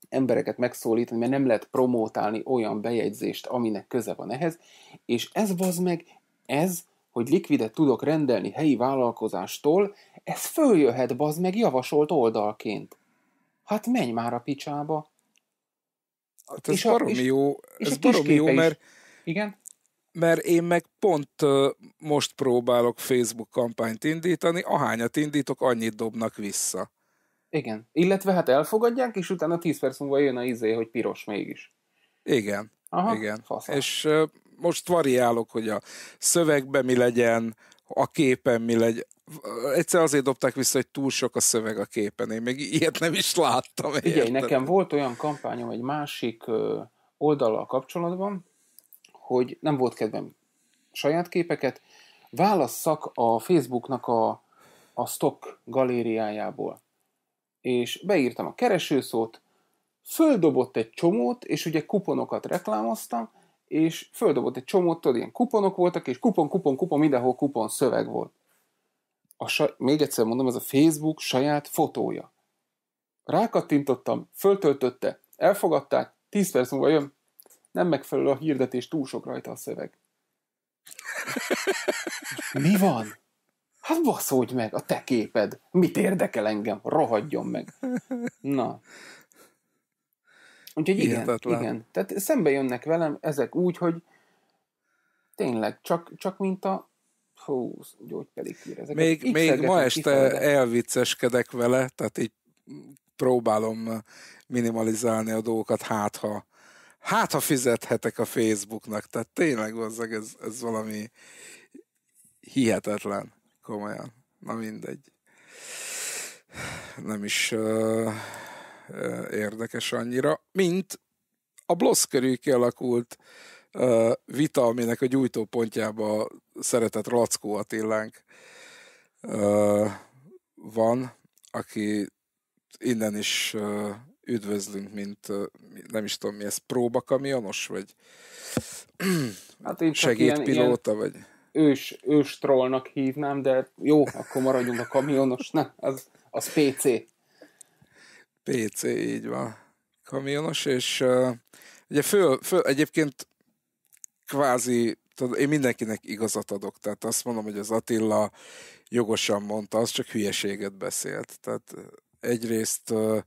embereket megszólítani, mert nem lehet promótálni olyan bejegyzést, aminek köze van ehhez, és ez az meg, ez, hogy likvidet tudok rendelni helyi vállalkozástól, ez följöhet bazd meg javasolt oldalként. Hát menj már a picsába. Hát ez és baromi a, és, jó, és ez baromi jó, mert, igen? mert én meg pont most próbálok Facebook kampányt indítani, ahányat indítok, annyit dobnak vissza. Igen. Illetve hát elfogadják, és utána 10 perc múlva jön a izé, hogy piros mégis. Igen. Aha, igen. Faszal. És most variálok, hogy a szövegben mi legyen, a képen mi legyen. Egyszer azért dobták vissza, hogy túl sok a szöveg a képen. Én még ilyet nem is láttam. Ugye, nekem volt olyan kampányom egy másik oldallal kapcsolatban, hogy nem volt kedvem saját képeket, válasszak a Facebooknak a, a stock galériájából. És beírtam a keresőszót, földobott egy csomót, és ugye kuponokat reklámoztam, és földobott egy csomót, tudod, ilyen kuponok voltak, és kupon, kupon, kupon, mindenhol kupon szöveg volt. A saj- még egyszer mondom, ez a Facebook saját fotója. Rákattintottam, föltöltötte, elfogadták, 10 perc múlva jön, nem megfelelő a hirdetés, túl sok rajta a szöveg. Mi van? Hát baszódj meg, a te képed. Mit érdekel engem? Rohadjon meg. Na. Úgyhogy igen, igen. Tehát szembe jönnek velem ezek úgy, hogy tényleg, csak, csak mint a hú, gyógypedikír. még, még ma este elvicceskedek vele, tehát így próbálom minimalizálni a dolgokat, hát ha hát ha fizethetek a Facebooknak, tehát tényleg hozzag, ez, ez valami hihetetlen, komolyan. Na mindegy. Nem is uh, érdekes annyira, mint a Blossz körül kialakult uh, vita, aminek a gyújtópontjába szeretett Lackó Attilánk uh, van, aki innen is uh, üdvözlünk, mint nem is tudom mi ez, próbakamionos, vagy hát én segédpilóta, ilyen, vagy... Ős, ős trollnak hívnám, de jó, akkor maradjunk a kamionosnál, az, az PC. PC, így van. Kamionos, és uh, ugye föl, föl, egyébként kvázi, tudod, én mindenkinek igazat adok, tehát azt mondom, hogy az Attila jogosan mondta, az csak hülyeséget beszélt. Tehát egyrészt uh,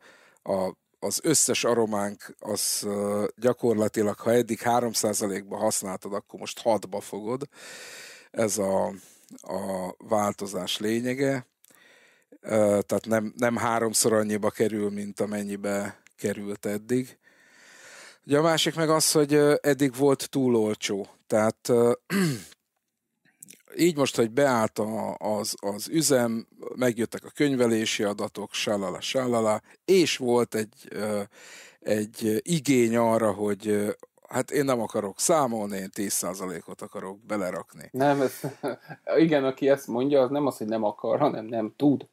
a az összes arománk az gyakorlatilag, ha eddig 3%-ba használtad, akkor most 6-ba fogod. Ez a, a változás lényege. Tehát nem, nem háromszor annyiba kerül, mint amennyibe került eddig. Ugye a másik meg az, hogy eddig volt túl olcsó. Tehát így most, hogy beállt a, az, az üzem, megjöttek a könyvelési adatok, sálala, sálala, és volt egy, egy igény arra, hogy hát én nem akarok számolni, én 10%-ot akarok belerakni. Nem, ez, igen, aki ezt mondja, az nem az, hogy nem akar, hanem nem tud.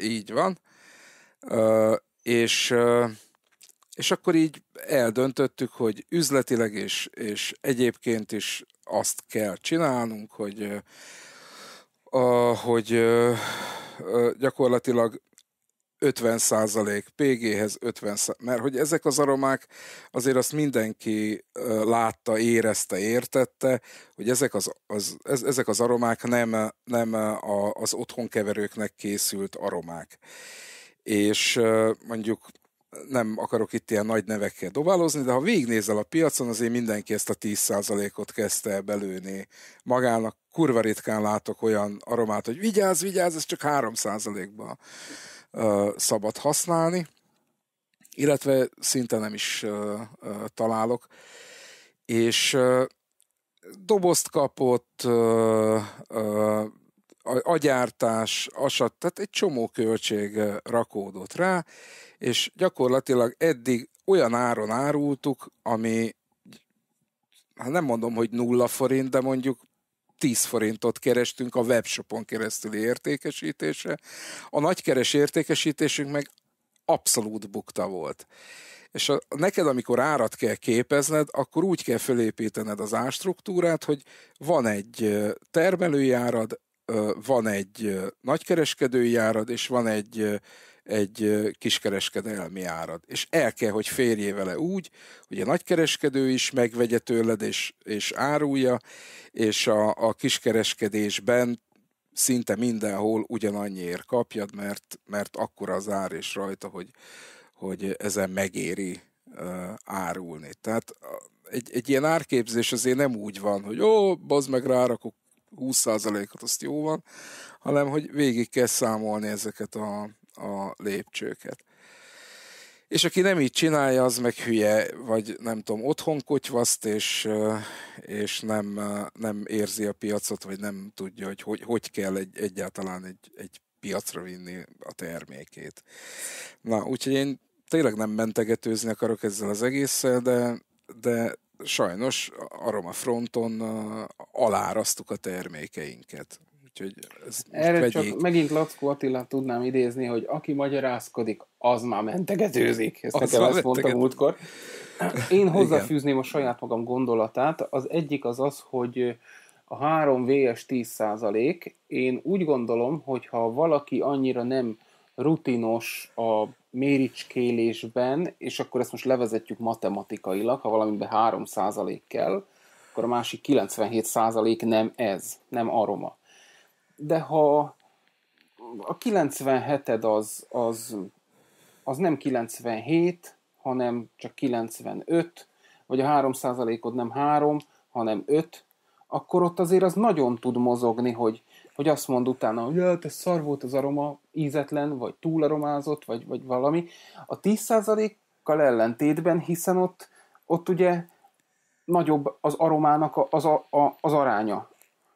Így van. És és akkor így eldöntöttük, hogy üzletileg és, és egyébként is azt kell csinálnunk, hogy, uh, hogy uh, gyakorlatilag 50% PG-hez 50%, mert hogy ezek az aromák, azért azt mindenki látta, érezte, értette, hogy ezek az, az, ez, ezek az aromák nem, nem a, az otthonkeverőknek készült aromák. És mondjuk nem akarok itt ilyen nagy nevekkel dobálozni, de ha végignézel a piacon, azért mindenki ezt a 10%-ot kezdte belőni. Magának kurva ritkán látok olyan aromát, hogy vigyázz, vigyázz, ez csak 3 ba szabad használni, illetve szinte nem is találok. És dobozt kapott, a agyártás, asat, tehát egy csomó költség eh, rakódott rá, és gyakorlatilag eddig olyan áron árultuk, ami hát nem mondom, hogy nulla forint, de mondjuk 10 forintot kerestünk a webshopon keresztüli értékesítése. A nagykeres értékesítésünk meg abszolút bukta volt. És a, neked, amikor árat kell képezned, akkor úgy kell felépítened az ástruktúrát, hogy van egy eh, termelői árad, van egy nagykereskedői árad, és van egy, egy kiskereskedelmi árad. És el kell, hogy férjé vele úgy, hogy a nagykereskedő is megvegye tőled és, és árulja, és a, a kiskereskedésben szinte mindenhol ugyanannyiért kapjad, mert, mert akkor az ár és rajta, hogy, hogy ezen megéri uh, árulni. Tehát egy, egy ilyen árképzés azért nem úgy van, hogy ó, bazd meg rárakok 20%-ot, azt jó van, hanem hogy végig kell számolni ezeket a, a lépcsőket. És aki nem így csinálja, az meg hülye, vagy nem tudom, otthon kutyvaszt, és, és nem, nem érzi a piacot, vagy nem tudja, hogy hogy, hogy kell egy, egyáltalán egy, egy piacra vinni a termékét. Na, úgyhogy én tényleg nem mentegetőzni akarok ezzel az egésszel, de, de sajnos aroma fronton aláraztuk a termékeinket. Úgyhogy ez Erre vegyék. csak megint Lackó Attila tudnám idézni, hogy aki magyarázkodik, az már mentegetőzik. Ezt az nekem ezt mondtam múltkor. Én hozzáfűzném a saját magam gondolatát. Az egyik az az, hogy a 3 VS 10 százalék, én úgy gondolom, hogy ha valaki annyira nem rutinos a méricskélésben, és akkor ezt most levezetjük matematikailag, ha valamiben 3 kell, akkor a másik 97 nem ez, nem aroma. De ha a 97-ed az, az, az nem 97, hanem csak 95, vagy a 3%-od nem 3, hanem 5, akkor ott azért az nagyon tud mozogni, hogy hogy azt mond utána, hogy ja, ez szar volt az aroma, ízetlen, vagy túlaromázott, vagy, vagy valami. A 10%-kal ellentétben, hiszen ott, ott ugye nagyobb az aromának az, a, a, az aránya.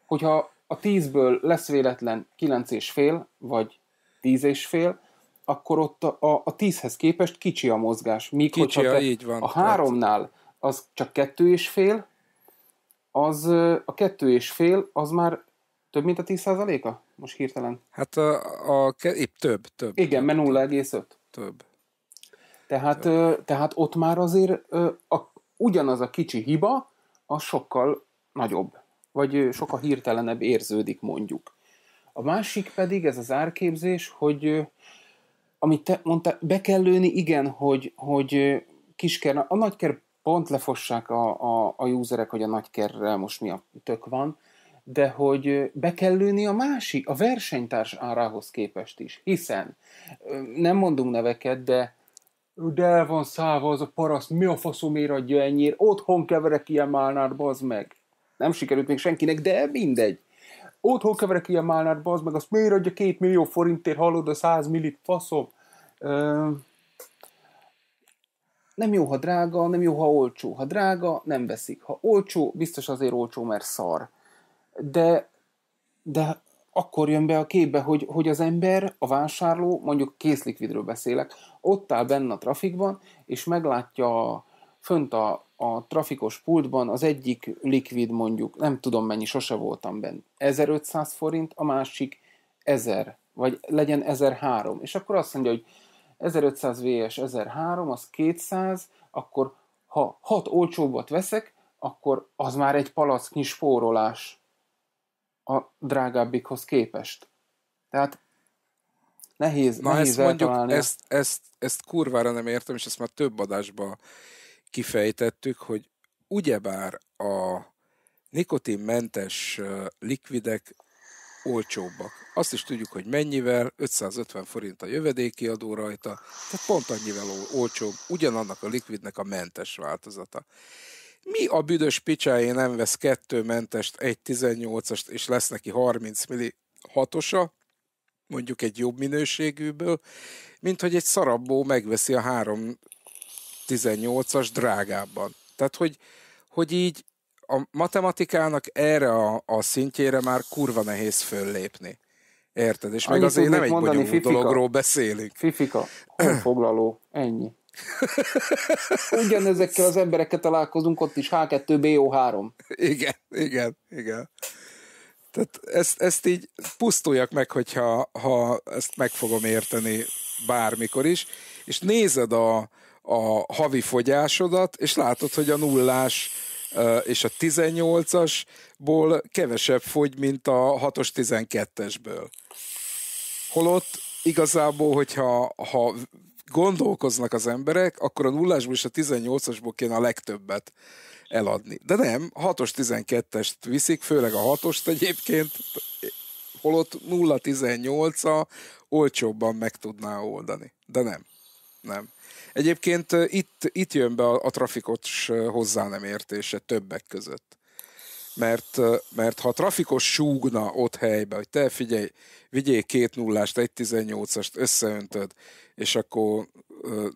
Hogyha a 10-ből lesz véletlen 9,5 vagy 10,5, akkor ott a, a, a 10-hez képest kicsi a mozgás. Míg kicsi, hogyha te így van. A háromnál az csak kettő és fél, az a kettő és fél az már több mint a 10%-a? Most hirtelen. Hát a, a, épp több, több. Igen, mert 0,5. Több. Tehát, több. tehát ott már azért a, ugyanaz a kicsi hiba, a sokkal nagyobb, vagy sokkal hirtelenebb érződik mondjuk. A másik pedig ez az árképzés, hogy amit te mondtál, be kell lőni, igen, hogy, hogy kisker, a nagyker pont lefossák a, a, a userek, hogy a nagykerrel most mi a tök van, de hogy be kell lőni a másik, a versenytárs árához képest is, hiszen nem mondunk neveket, de de el van száva az a paraszt, mi a faszomért adja ennyire, otthon keverek ilyen málnár bazd meg. Nem sikerült még senkinek, de mindegy. Otthon keverek ilyen málnár bazd meg, azt miért adja két millió forintért, hallod a száz millit, faszom. Ö, nem jó, ha drága, nem jó, ha olcsó. Ha drága, nem veszik. Ha olcsó, biztos azért olcsó, mert szar de, de akkor jön be a képbe, hogy, hogy az ember, a vásárló, mondjuk készlikvidről beszélek, ott áll benne a trafikban, és meglátja fönt a, a trafikos pultban az egyik likvid mondjuk, nem tudom mennyi, sose voltam benne, 1500 forint, a másik 1000, vagy legyen 1003, és akkor azt mondja, hogy 1500 VS 1003, az 200, akkor ha 6 olcsóbbat veszek, akkor az már egy palacknyi spórolás a drágábbikhoz képest. Tehát nehéz, Na nehéz ezt mondjuk, ezt, ezt, ezt kurvára nem értem, és ezt már több adásban kifejtettük, hogy ugyebár a nikotinmentes likvidek olcsóbbak. Azt is tudjuk, hogy mennyivel, 550 forint a jövedéki adó rajta, tehát pont annyivel olcsóbb ugyanannak a likvidnek a mentes változata mi a büdös picsájé nem vesz kettő mentest, egy 18-ast, és lesz neki 30 milli hatosa, mondjuk egy jobb minőségűből, mint hogy egy szarabbó megveszi a 3 18-as drágábban. Tehát, hogy, hogy így a matematikának erre a, a szintjére már kurva nehéz föllépni. Érted? És Annyi meg azért nem egy mondani, bonyolult fifika, dologról beszélünk. Fifika, foglaló, ennyi. Ugyanezekkel az emberekkel találkozunk, ott is H2BO3. Igen, igen, igen. Tehát ezt, ezt így pusztuljak meg, hogyha ha ezt meg fogom érteni bármikor is, és nézed a, a havi fogyásodat, és látod, hogy a nullás és a 18-asból kevesebb fogy, mint a 6-os 12-esből. Holott igazából, hogyha ha gondolkoznak az emberek, akkor a nullásból és a 18-asból kéne a legtöbbet eladni. De nem, 6-os 12-est viszik, főleg a 6-ost egyébként, holott 0-18-a olcsóbban meg tudná oldani. De nem, nem. Egyébként eh, itt, itt jön be a, a trafikot eh, hozzá nem értése többek között mert, mert ha a trafikos súgna ott helybe, hogy te figyelj, vigyél két nullást, egy tizennyolcast, összeöntöd, és akkor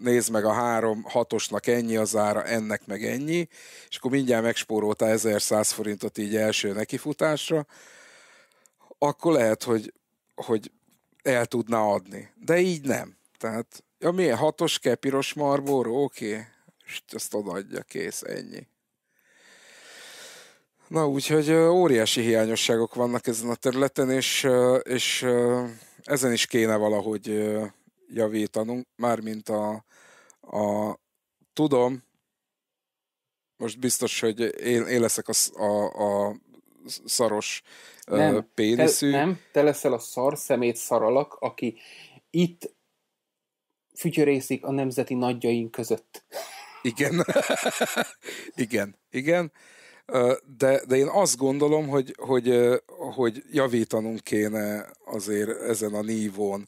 nézd meg a három hatosnak ennyi az ára, ennek meg ennyi, és akkor mindjárt megspórolta 1100 forintot így első nekifutásra, akkor lehet, hogy, hogy el tudna adni. De így nem. Tehát, ja milyen hatos kepiros piros oké, okay. ezt odaadja, kész, ennyi. Na úgyhogy óriási hiányosságok vannak ezen a területen, és, és ezen is kéne valahogy javítanunk, mármint a, a tudom, most biztos, hogy én, én leszek a, a, a szaros nem, péniszű. Te, nem, te leszel a szar szemét szaralak, aki itt fütyörészik a nemzeti nagyjaink között. Igen. igen, igen de, de én azt gondolom, hogy, hogy, hogy javítanunk kéne azért ezen a nívón,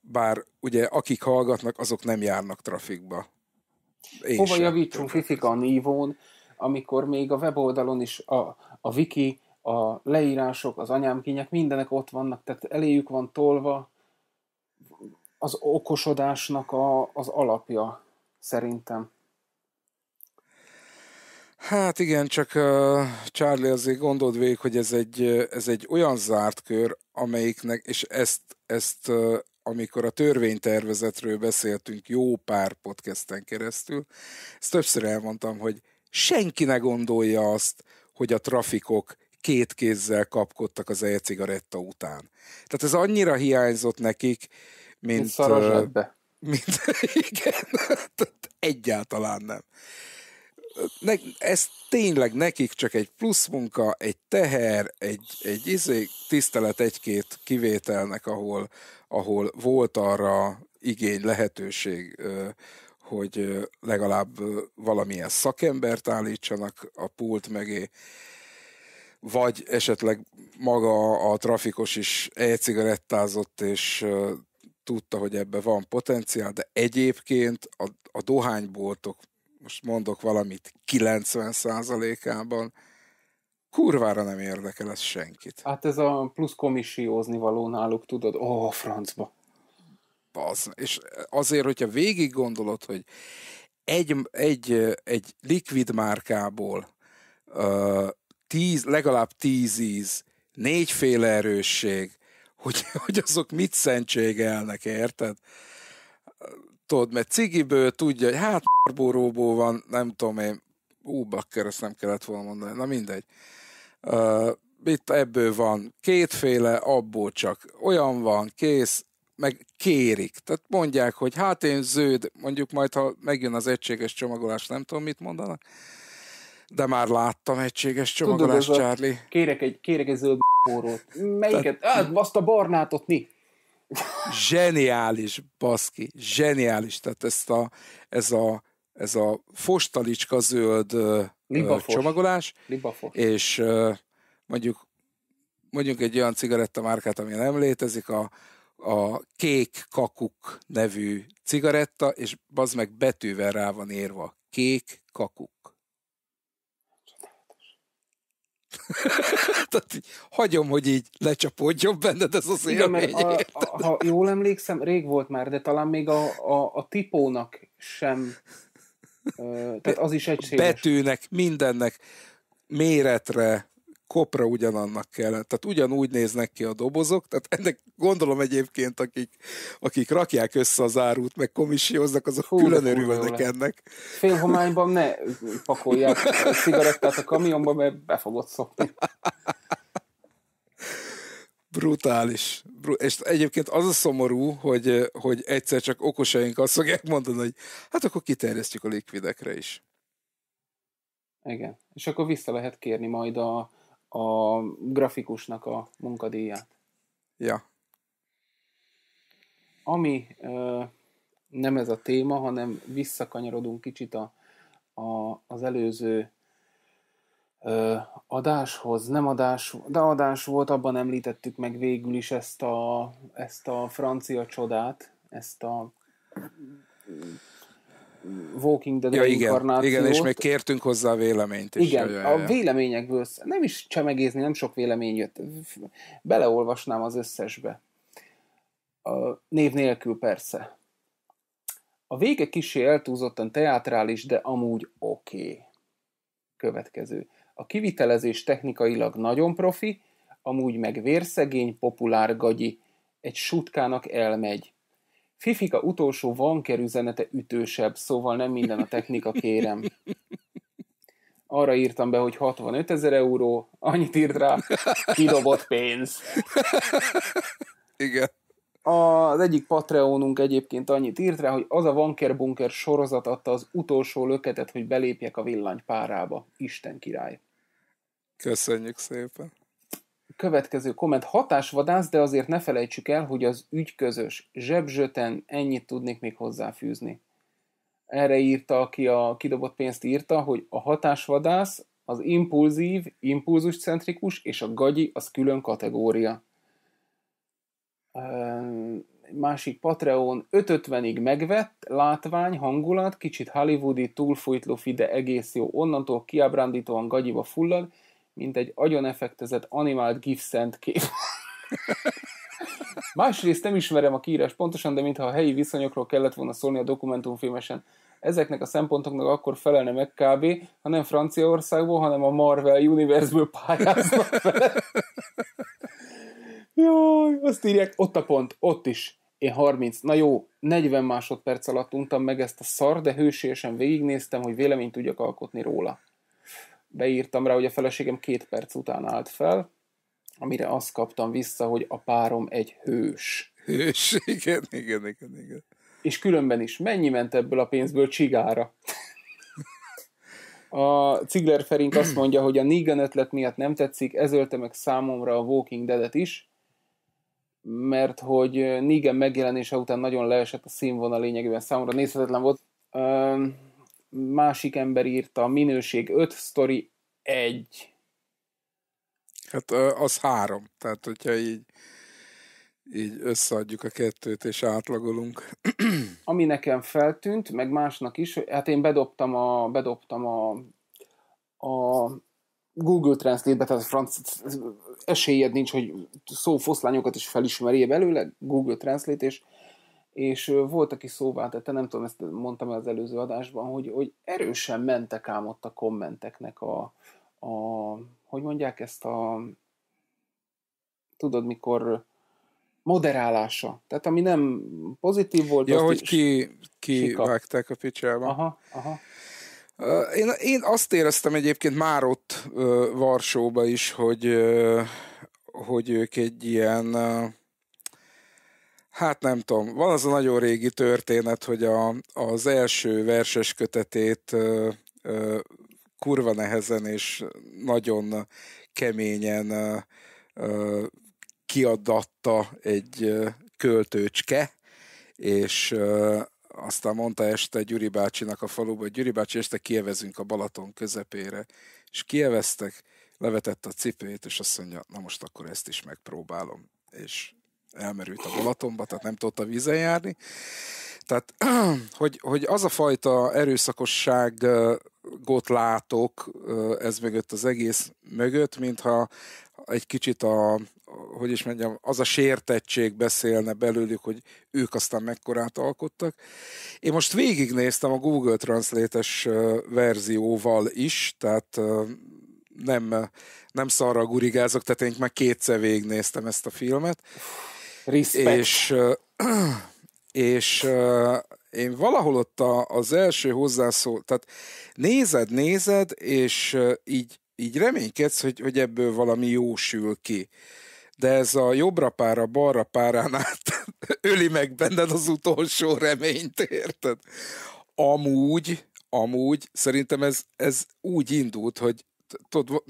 bár ugye akik hallgatnak, azok nem járnak trafikba. Én Hova sem. javítsunk fifika a nívón, amikor még a weboldalon is a, a wiki, a leírások, az anyámkények, mindenek ott vannak, tehát eléjük van tolva az okosodásnak a, az alapja szerintem. Hát igen, csak uh, Charlie azért gondold végig, hogy ez egy, ez egy olyan zárt kör, amelyiknek, és ezt, ezt uh, amikor a törvénytervezetről beszéltünk jó pár podcasten keresztül, ezt többször elmondtam, hogy senki ne gondolja azt, hogy a trafikok két kézzel kapkodtak az e-cigaretta után. Tehát ez annyira hiányzott nekik, mint... Mint, uh, mint igen, egyáltalán nem ne, ez tényleg nekik csak egy plusz munka, egy teher, egy, egy izé, tisztelet egy-két kivételnek, ahol, ahol volt arra igény, lehetőség, hogy legalább valamilyen szakembert állítsanak a pult megé, vagy esetleg maga a trafikos is e-cigarettázott, és tudta, hogy ebbe van potenciál, de egyébként a, a dohányboltok most mondok valamit 90%-ában, kurvára nem érdekel ez senkit. Hát ez a plusz komissiózni való náluk, tudod, ó, oh, francba. Basz. És azért, hogyha végig gondolod, hogy egy, egy, egy likvid márkából uh, tíz, legalább tíz íz, négyféle erősség, hogy, hogy azok mit szentségelnek, érted? tudod, mert cigiből tudja, hogy hát boróból van, nem tudom én, ú, bakker, ezt nem kellett volna mondani, na mindegy. Uh, itt ebből van kétféle, abból csak olyan van, kész, meg kérik. Tehát mondják, hogy hát én zöld, mondjuk majd, ha megjön az egységes csomagolás, nem tudom, mit mondanak, de már láttam egységes csomagolást, Charlie. Kérek egy, kérek egy zöld borót. Melyiket? Tehát... Ah, azt a barnátot, mi? zseniális, baszki, zseniális. Tehát ezt a, ez a, ez a fostalicska zöld Libafos. csomagolás, Libafos. és mondjuk mondjuk egy olyan cigarettamárkát, ami nem létezik, a, a Kék Kakuk nevű cigaretta, és az meg betűvel rá van írva. Kék Kakuk. Tehát így, hagyom, hogy így lecsapódjon benned ez az Igen, élmény. Mert a, a, ha jól emlékszem, rég volt már, de talán még a, a, a tipónak sem, tehát az is egységes. Betűnek, mindennek, méretre, kopra ugyanannak kell. Tehát ugyanúgy néznek ki a dobozok, tehát ennek gondolom egyébként, akik, akik rakják össze az árut, meg komissióznak, azok Hú, külön örülnek ennek. Fél homályban ne pakolják a cigarettát a kamionba, mert be fogod szokni. Brutális. És egyébként az a szomorú, hogy, hogy egyszer csak okosaink azt fogják mondani, hogy hát akkor kiterjesztjük a likvidekre is. Igen. És akkor vissza lehet kérni majd a, a grafikusnak a munkadíját. Ja. Ami ö, nem ez a téma, hanem visszakanyarodunk kicsit a, a, az előző ö, adáshoz, nem adás, de adás volt, abban említettük meg végül is ezt a, ezt a francia csodát, ezt a Walking Dead ja, igen, igen, és még kértünk hozzá a véleményt is. Igen, a véleményekből nem is csemegézni, nem sok vélemény jött. Beleolvasnám az összesbe. A név nélkül persze. A vége kisé eltúzottan teátrális, de amúgy oké. Okay. Következő. A kivitelezés technikailag nagyon profi, amúgy meg vérszegény, populár gagyi. Egy sutkának elmegy. Fifika utolsó vanker üzenete ütősebb, szóval nem minden a technika, kérem. Arra írtam be, hogy 65 ezer euró, annyit írt rá, kidobott pénz. Igen. Az egyik Patreonunk egyébként annyit írt rá, hogy az a Vanker Bunker sorozat adta az utolsó löketet, hogy belépjek a villany párába. Isten király. Köszönjük szépen következő komment. Hatásvadász, de azért ne felejtsük el, hogy az ügyközös Zsebzsöten ennyit tudnék még hozzáfűzni. Erre írta, aki a kidobott pénzt írta, hogy a hatásvadász az impulzív, impulzuscentrikus, és a gagyi az külön kategória. Másik Patreon 550-ig megvett, látvány, hangulat, kicsit hollywoodi, túlfújtlófi, de egész jó. Onnantól kiábrándítóan gagyiba fullad, mint egy agyon effektezett animált gif szent kép. Másrészt nem ismerem a kiírás pontosan, de mintha a helyi viszonyokról kellett volna szólni a dokumentumfilmesen. Ezeknek a szempontoknak akkor felelne meg kb. ha nem Franciaországból, hanem a Marvel Universe-ből pályáznak fel. Jaj, azt írják, ott a pont, ott is. Én 30, na jó, 40 másodperc alatt untam meg ezt a szar, de hősélyesen végignéztem, hogy véleményt tudjak alkotni róla beírtam rá, hogy a feleségem két perc után állt fel, amire azt kaptam vissza, hogy a párom egy hős. Hős, igen, igen, igen, igen. És különben is, mennyi ment ebből a pénzből csigára? A Cigler Ferink azt mondja, hogy a Negan ötlet miatt nem tetszik, ezölte meg számomra a Walking Dead-et is, mert hogy Negan megjelenése után nagyon leesett a színvonal lényegében számomra nézhetetlen volt. Um, másik ember írta, minőség 5, sztori 1. Hát az három. Tehát, hogyha így, így összeadjuk a kettőt és átlagolunk. Ami nekem feltűnt, meg másnak is, hát én bedobtam a, bedobtam a, a Google Translate-be, tehát franc, esélyed nincs, hogy szófoszlányokat is felismerje belőle, Google Translate, és és volt, aki szóvá tette, nem tudom, ezt mondtam az előző adásban, hogy, hogy erősen mentek ám ott a kommenteknek a, a hogy mondják ezt a, tudod, mikor moderálása. Tehát ami nem pozitív volt, ja, hogy ki, ki vágták a picsába. Aha, aha. Én, én azt éreztem egyébként már ott Varsóba is, hogy, hogy ők egy ilyen Hát nem tudom, van az a nagyon régi történet, hogy a, az első verses kötetét ö, ö, kurva nehezen és nagyon keményen ö, ö, kiadatta egy ö, költőcske, és ö, aztán mondta este Gyuri bácsinak a faluba, hogy Gyuri bácsi, este kievezünk a Balaton közepére. És kieveztek, levetett a cipőjét, és azt mondja, na most akkor ezt is megpróbálom. És elmerült a Balatonba, tehát nem tudott a vízen járni. Tehát, hogy, hogy az a fajta erőszakosságot látok ez mögött, az egész mögött, mintha egy kicsit a, hogy is mondjam, az a sértettség beszélne belőlük, hogy ők aztán mekkorát alkottak. Én most végignéztem a Google Translate-es verzióval is, tehát nem, nem szarra gurigázok, tehát én már kétszer végignéztem ezt a filmet. Uff Respect. És, és én valahol ott az első hozzászól, tehát nézed, nézed, és így, így reménykedsz, hogy, hogy ebből valami jó sül ki de ez a jobbra pára, balra párán át öli meg benned az utolsó reményt, érted? Amúgy, amúgy szerintem ez, ez úgy indult, hogy tudod,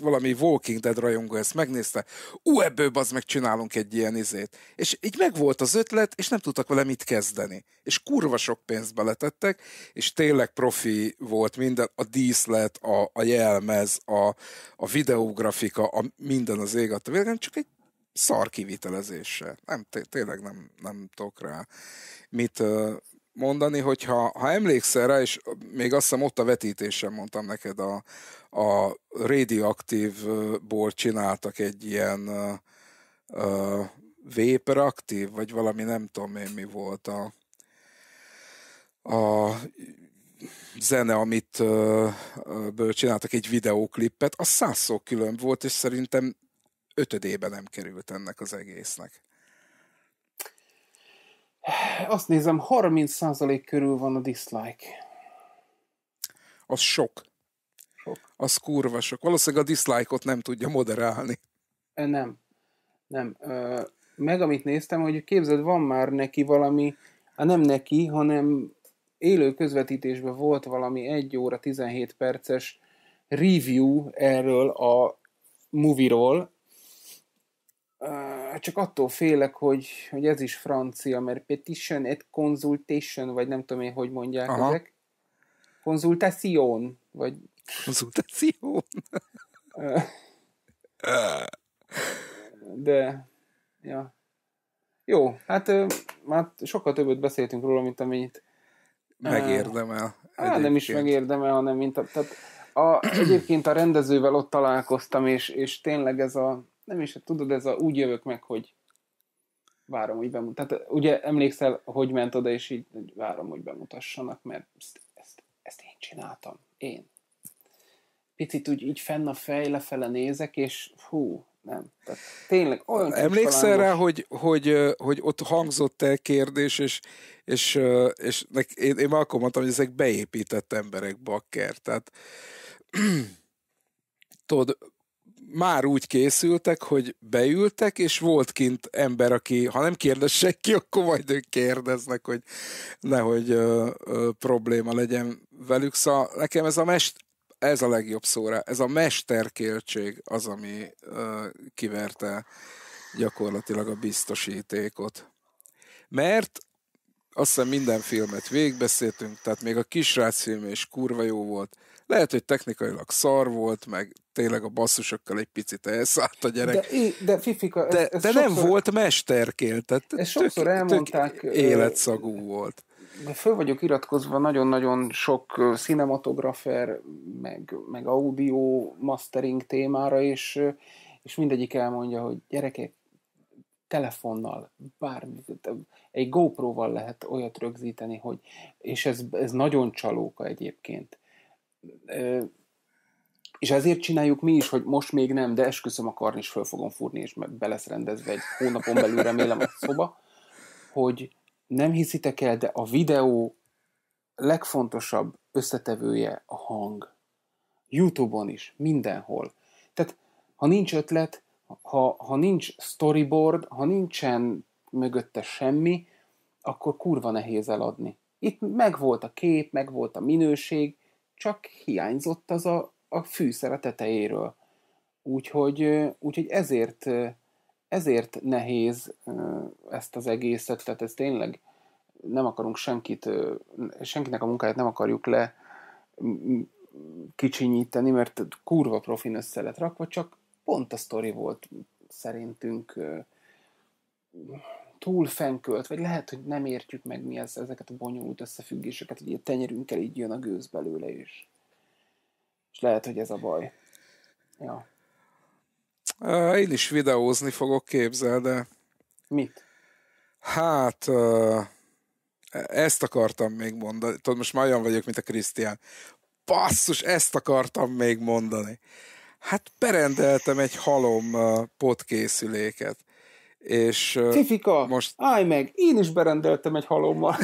valami Walking Dead rajongó ezt megnézte, ú, ebből az meg csinálunk egy ilyen izét. És így megvolt az ötlet, és nem tudtak vele mit kezdeni. És kurva sok pénzt beletettek, és tényleg profi volt minden, a díszlet, a, a jelmez, a, a videografika, a, minden az ég a világon, csak egy szar kivitelezése. Nem, tényleg nem, nem tudok rá mit, mondani, hogy ha, ha emlékszel rá, és még azt hiszem ott a vetítésen mondtam neked, a, a radioaktívból csináltak egy ilyen uh, vagy valami nem tudom én mi volt a, a zene, amit ből csináltak egy videóklippet, az százszor külön volt, és szerintem ötödébe nem került ennek az egésznek. Azt nézem, 30% körül van a dislike. Az sok. sok. Az kurva sok. Valószínűleg a dislike-ot nem tudja moderálni. Nem. Nem. Meg amit néztem, hogy képzeld, van már neki valami, hát nem neki, hanem élő közvetítésben volt valami 1 óra 17 perces review erről a movie moviról, csak attól félek, hogy, hogy ez is francia, mert petition et consultation, vagy nem tudom én, hogy mondják Aha. ezek. Konzultáción, vagy... Konzultáción? De, ja. Jó, hát már hát sokkal többet beszéltünk róla, mint amennyit megérdemel. Hát nem is megérdemel, hanem mint a, tehát a, egyébként a rendezővel ott találkoztam, és, és tényleg ez a nem is, hát tudod, ez a, úgy jövök meg, hogy várom, hogy bemutassanak. Tehát ugye emlékszel, hogy ment oda, és így hogy várom, hogy bemutassanak, mert ezt, ezt, ezt én csináltam. Én. Picit úgy így fenn a fej, lefele nézek, és hú, nem. Tehát tényleg olyan Emlékszel rá, hogy, hogy, hogy ott hangzott el kérdés, és, és, és nek, én, én már akkor mondtam, hogy ezek beépített emberek, bakker. Tehát tudod, már úgy készültek, hogy beültek, és volt kint ember, aki, ha nem kérdezsek, ki akkor majd ők kérdeznek, hogy nehogy ö, ö, probléma legyen velük. Szóval nekem ez a mest, ez a legjobb szóra, ez a mesterkéltség az, ami ö, kiverte gyakorlatilag a biztosítékot. Mert azt hiszem minden filmet végigbeszéltünk, tehát még a Kisrác film is kurva jó volt, lehet, hogy technikailag szar volt, meg tényleg a basszusokkal egy picit elszállt a gyerek. De, de Fifika, de, ez de sokszor, nem volt mesterkél, Tehát tök, sokszor elmondták. Tök életszagú volt. De föl vagyok iratkozva nagyon-nagyon sok cinematografer, meg, meg audio mastering témára, és, és mindegyik elmondja, hogy gyerekek, telefonnal, bármi, egy GoPro-val lehet olyat rögzíteni, hogy, és ez, ez nagyon csalóka egyébként, és ezért csináljuk mi is, hogy most még nem, de esküszöm a karn is föl fogom fúrni, és be lesz rendezve egy hónapon belül, remélem a szoba, hogy nem hiszitek el, de a videó legfontosabb összetevője a hang. Youtube-on is, mindenhol. Tehát, ha nincs ötlet, ha, ha nincs storyboard, ha nincsen mögötte semmi, akkor kurva nehéz eladni. Itt megvolt a kép, megvolt a minőség, csak hiányzott az a, a fűszer a tetejéről. Úgyhogy, úgyhogy ezért, ezért nehéz ezt az egészet, tehát ez tényleg nem akarunk senkit, senkinek a munkáját nem akarjuk le kicsinyíteni, mert kurva profin össze lett rakva, csak pont a sztori volt szerintünk túl fenkölt, vagy lehet, hogy nem értjük meg mi az, ezeket a bonyolult összefüggéseket, hogy a tenyerünkkel így jön a gőz belőle is. És lehet, hogy ez a baj. Ja. én is videózni fogok, képzel, de... Mit? Hát, ezt akartam még mondani. Tudod, most már olyan vagyok, mint a Krisztián. Basszus, ezt akartam még mondani. Hát berendeltem egy halom potkészüléket. És, Cifika, most... állj meg, én is berendeltem egy halommal.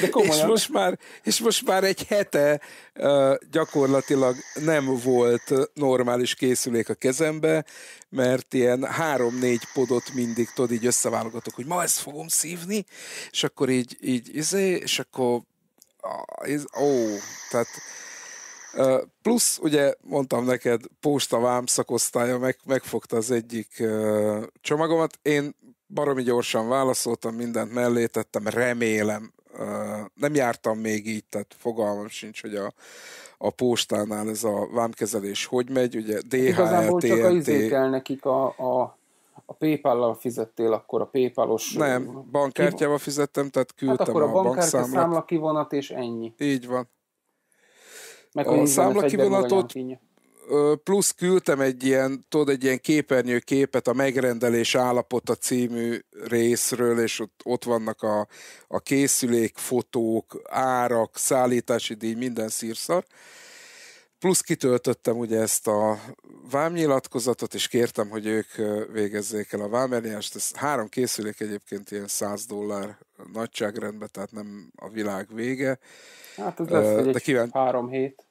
De komolyan. És most már, és most már egy hete uh, gyakorlatilag nem volt normális készülék a kezembe, mert ilyen három-négy podot mindig tudod, így összeválogatok, hogy ma ezt fogom szívni, és akkor így, így izé, és akkor ó, tehát Plusz, ugye mondtam neked, vám szakosztálya meg, megfogta az egyik csomagomat. Én baromi gyorsan válaszoltam, mindent mellé tettem, remélem. Nem jártam még így, tehát fogalmam sincs, hogy a, a postánál ez a vámkezelés hogy megy, ugye DHL, hát Igazából TNT. csak a izé kell nekik a, a a PayPal-lal fizettél, akkor a PayPal-os... Nem, bankkártyával fizettem, tehát hát küldtem hát akkor a, a bankszámlát. számla kivonat és ennyi. Így van. Meg a számlakivonatot plusz küldtem egy ilyen, tudod, egy ilyen képernyő képet a megrendelés állapota című részről, és ott, ott vannak a, a készülék, fotók, árak, szállítási díj, minden szírszar. Plusz kitöltöttem ugye ezt a vámnyilatkozatot, és kértem, hogy ők végezzék el a vámeliást. Ez három készülék egyébként ilyen 100 dollár nagyságrendben, tehát nem a világ vége. Hát ez lesz, uh, de kíván... három hét.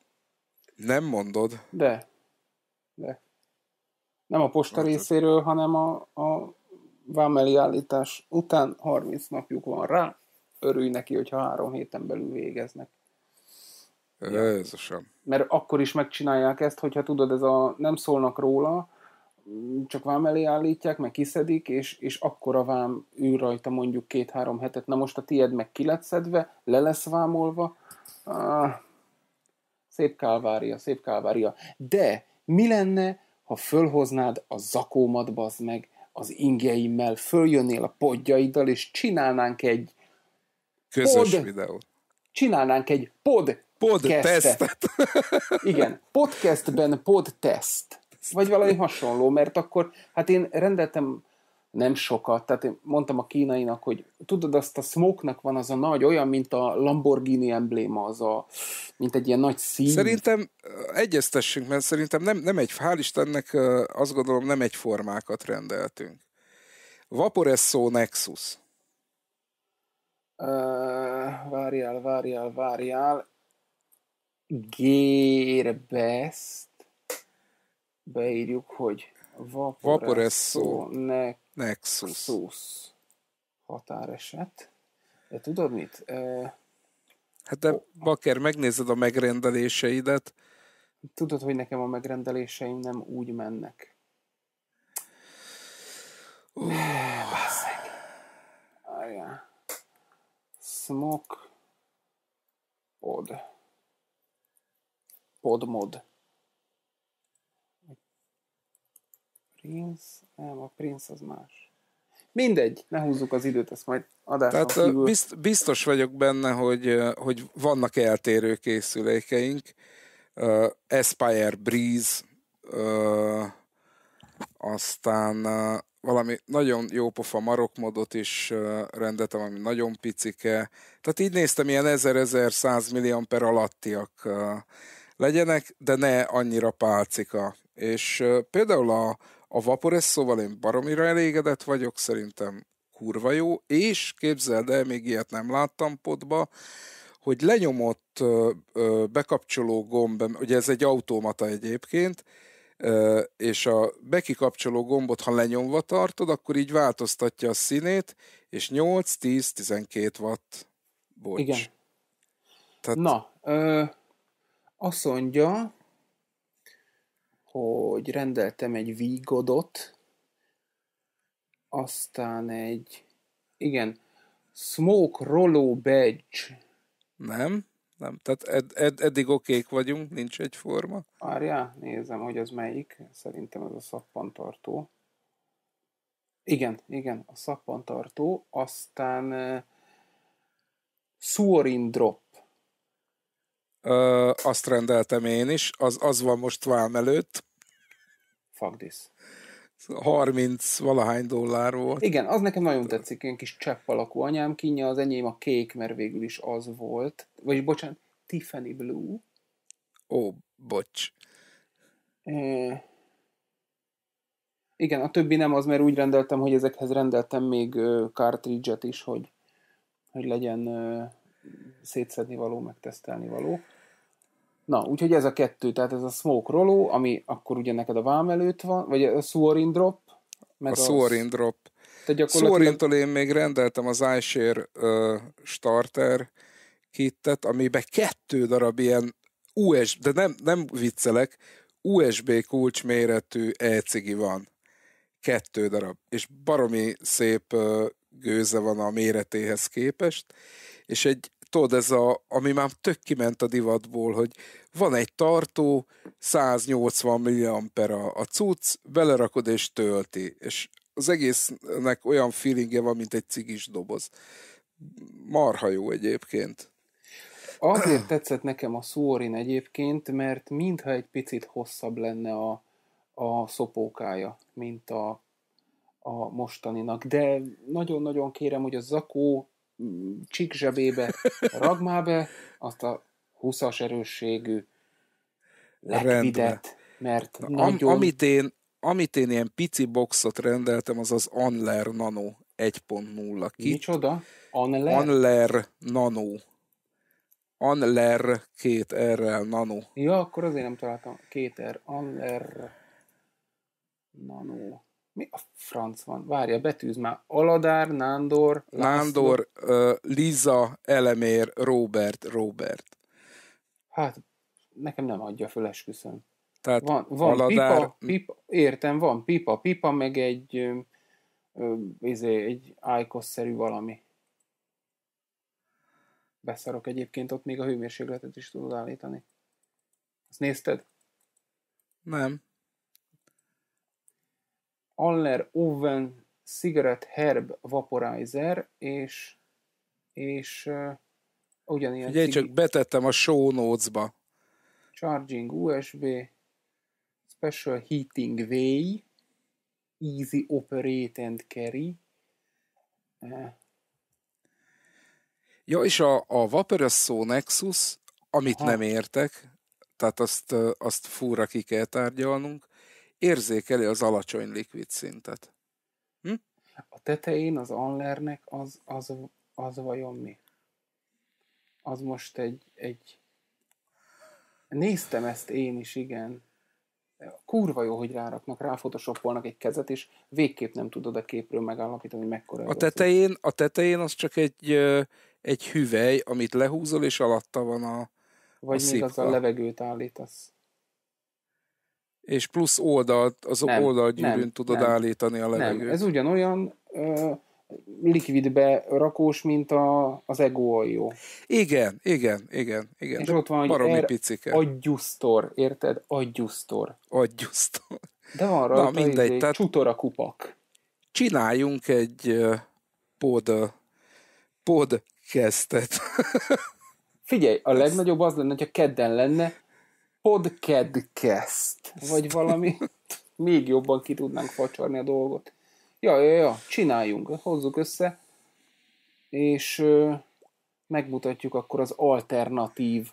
Nem mondod? De. De. Nem a posta hát, részéről, hanem a, a vámeli állítás után 30 napjuk van rá. Örülj neki, hogyha három héten belül végeznek. Jézusom. Mert akkor is megcsinálják ezt, hogyha tudod, ez a nem szólnak róla, csak vám elé állítják, meg kiszedik, és, és akkor a vám ül rajta mondjuk két-három hetet. Na most a tied meg ki lett szedve, le lesz vámolva. Ah, szép kálvária, szép kálvária. De mi lenne, ha fölhoznád a zakómat, bazd meg, az ingeimmel, följönnél a podjaiddal, és csinálnánk egy Közös pod, videót. Csinálnánk egy pod Podcastet. Igen, podcastben podtest. Vagy valami hasonló, mert akkor, hát én rendeltem nem sokat, tehát én mondtam a kínainak, hogy tudod, azt a smoke van az a nagy, olyan, mint a Lamborghini embléma, az a, mint egy ilyen nagy szín. Szerintem egyeztessünk, mert szerintem nem, nem egy, hál' Istennek azt gondolom nem egy formákat rendeltünk. Vaporesso Nexus. Uh, várjál, várjál, várjál g best beírjuk, hogy Vaporesso ne- Nexus. határeset. De tudod mit? E- hát de Baker, megnézed a megrendeléseidet. Tudod, hogy nekem a megrendeléseim nem úgy mennek. Uh. Basszeg. Smok. Oda podmod. Prince? Nem, a Prince az más. Mindegy, ne húzzuk az időt, ezt majd adásra Tehát kívül. biztos vagyok benne, hogy, hogy vannak eltérő készülékeink. Uh, Aspire Breeze, uh, aztán uh, valami nagyon jó pofa marokmodot is uh, rendetem, ami nagyon picike. Tehát így néztem, ilyen 1000-1100 milliamper alattiak uh, legyenek, de ne annyira pálcika. És uh, például a, a vaporesszóval én baromira elégedett vagyok, szerintem kurva jó, és képzeld el, még ilyet nem láttam potba, hogy lenyomott bekapcsoló gomb, ugye ez egy automata egyébként, és a bekikapcsoló gombot, ha lenyomva tartod, akkor így változtatja a színét, és 8, 10, 12 watt. Bocs. Igen. Tehát... Na, ö, azt mondja, hogy rendeltem egy vígodot, aztán egy, igen, Smoke Rollo Badge. Nem, nem. Tehát ed, ed, eddig okék vagyunk, nincs egyforma. Várjál, nézem, hogy az melyik. Szerintem ez a szappantartó. Igen, igen, a szappantartó. Aztán uh, eh, Suorin Drop azt rendeltem én is, az, az van most vám előtt. Fuck this. 30 valahány dollár volt. Igen, az nekem nagyon tetszik, ilyen kis csepp alakú anyám kínja, az enyém a kék, mert végül is az volt. Vagy bocsánat, Tiffany Blue. Ó, bocs. É. Igen, a többi nem az, mert úgy rendeltem, hogy ezekhez rendeltem még cartridge-et is, hogy, hogy legyen szétszedni való, meg való. Na, úgyhogy ez a kettő, tehát ez a smoke roló, ami akkor ugye neked a vám előtt van, vagy a suorin drop. Meg a, a suorin drop. Gyakorlatilag... Suorintól én még rendeltem az iShare uh, starter kitet, amiben kettő darab ilyen USB, de nem, nem viccelek, USB kulcs méretű ecigi van. Kettő darab. És baromi szép uh, gőze van a méretéhez képest, és egy tudod, ez a, ami már tök kiment a divatból, hogy van egy tartó, 180 milliampera a cucc, belerakod és tölti, és az egésznek olyan feelingje van, mint egy cigis doboz. Marha jó egyébként. Azért tetszett nekem a Suorin egyébként, mert mintha egy picit hosszabb lenne a, a szopókája, mint a, a mostaninak. De nagyon-nagyon kérem, hogy a Zakó csik zsebébe, ragd azt a 20-as erősségű legvidet, mert Na, nagyon... Am, amit, én, amit én ilyen pici boxot rendeltem, az az Anler Nano 1.0 kit. Micsoda? Anler? Anler Nano. Anler 2 R-rel Nano. Ja, akkor azért nem találtam. 2 R. Anler Nano. Mi a franc van? Várja, betűz már. Aladár, Nándor, László. Nándor, uh, Liza, Elemér, Robert, Robert. Hát, nekem nem adja föl, esküszöm. Tehát van, van Aladár... pipa, pipa, értem, van pipa, pipa, meg egy, ö, izé, egy Icos-szerű valami. Beszarok egyébként, ott még a hőmérsékletet is tudod állítani. Azt nézted? Nem. Aller Oven Cigarette Herb Vaporizer, és, és uh, ugyanilyen... Ugye cigi... csak betettem a show notes-ba. Charging USB, Special Heating Way, Easy Operate and Carry. Uh. Ja, és a, a Vaporous Nexus, amit Aha. nem értek, tehát azt, azt fúra ki kell tárgyalnunk, érzékeli az alacsony likvid szintet. Hm? A tetején az Anlernek az, az, az vajon mi? Az most egy, egy... Néztem ezt én is, igen. Kurva jó, hogy ráraknak, ráfotoshopolnak egy kezet, és végképp nem tudod a képről megállapítani, hogy mekkora. A tetején, a tetején az csak egy, egy hüvely, amit lehúzol, és alatta van a Vagy a még szipka. a levegőt állítasz és plusz oldalt, az nem, oldalgyűrűn nem, tudod nem, állítani a levegőt. Nem, ez ugyanolyan ö, likvidbe rakós, mint a, az ego jó. Igen, igen, igen, igen. És ott van, hogy er, picike. Adjusztor, érted? Adjusztor. Adjusztor. De van rajta Na, mindegy, izé, tehát csutora kupak. Csináljunk egy pod, podcastet. Figyelj, a legnagyobb az lenne, hogyha kedden lenne, podcast, vagy valami, még jobban ki tudnánk facsarni a dolgot. Ja, ja, ja, csináljunk, hozzuk össze, és ö, megmutatjuk akkor az alternatív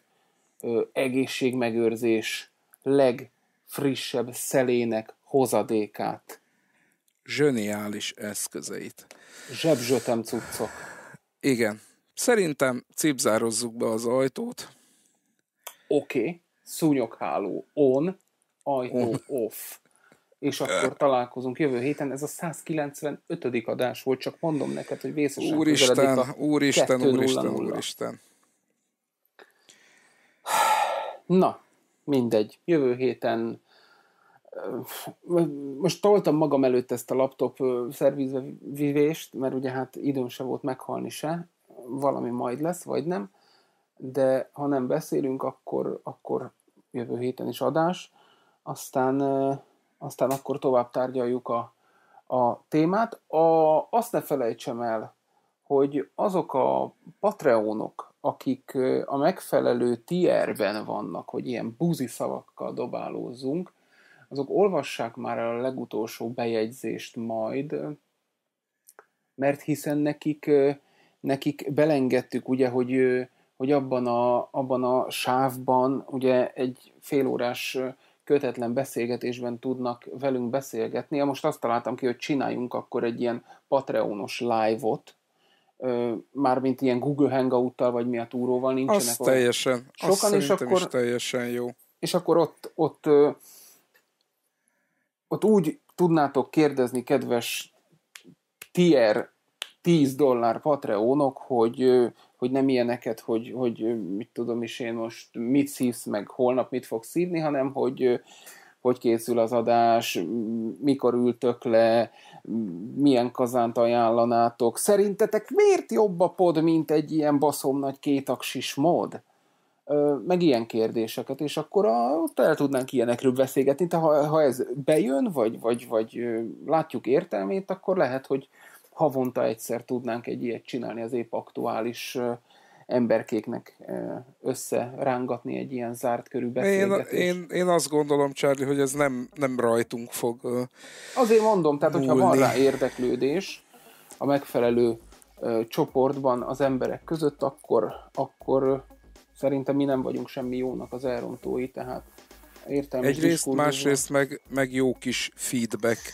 ö, egészségmegőrzés legfrissebb szelének hozadékát. Zseniális eszközeit. Zsebzsötem cuccok. Igen. Szerintem cipzározzuk be az ajtót. Oké. Okay szúnyogháló on, ajtó off. És akkor találkozunk jövő héten. Ez a 195. adás volt, csak mondom neked, hogy vészesen Úristen, a úristen, 2-0-0. úristen, úristen. Na, mindegy. Jövő héten most toltam magam előtt ezt a laptop szervizvivést, mert ugye hát időm se volt meghalni se, valami majd lesz, vagy nem de ha nem beszélünk, akkor, akkor jövő héten is adás, aztán, aztán akkor tovább tárgyaljuk a, a témát. A, azt ne felejtsem el, hogy azok a patreonok, akik a megfelelő tierben vannak, hogy ilyen buzi szavakkal dobálózzunk, azok olvassák már a legutolsó bejegyzést majd, mert hiszen nekik, nekik belengedtük, ugye, hogy hogy abban a, abban a sávban ugye egy félórás kötetlen beszélgetésben tudnak velünk beszélgetni. Ja, most azt találtam ki, hogy csináljunk akkor egy ilyen Patreonos live-ot, mármint ilyen Google Hangout-tal, vagy mi a túróval nincsenek. Az olyan. teljesen, sokan, is és akkor, is teljesen jó. És akkor ott, ott, ott, ott úgy tudnátok kérdezni, kedves tier 10 dollár Patreonok, hogy hogy nem ilyeneket, hogy, hogy mit tudom is én most mit szívsz, meg holnap mit fog szívni, hanem hogy hogy készül az adás, mikor ültök le, milyen kazánt ajánlanátok. Szerintetek miért jobb a pod, mint egy ilyen baszom nagy kétaksis mod? meg ilyen kérdéseket, és akkor a, ott el tudnánk ilyenekről beszélgetni, de ha, ha ez bejön, vagy, vagy, vagy látjuk értelmét, akkor lehet, hogy, havonta egyszer tudnánk egy ilyet csinálni az épp aktuális emberkéknek összerángatni egy ilyen zárt körű beszélgetést. Én, én, én azt gondolom, Charlie, hogy ez nem, nem rajtunk fog Azért mondom, tehát múlni. hogyha van rá érdeklődés a megfelelő csoportban az emberek között, akkor, akkor szerintem mi nem vagyunk semmi jónak az elrontói, tehát értelmes Egyrészt, másrészt meg, meg jó kis feedback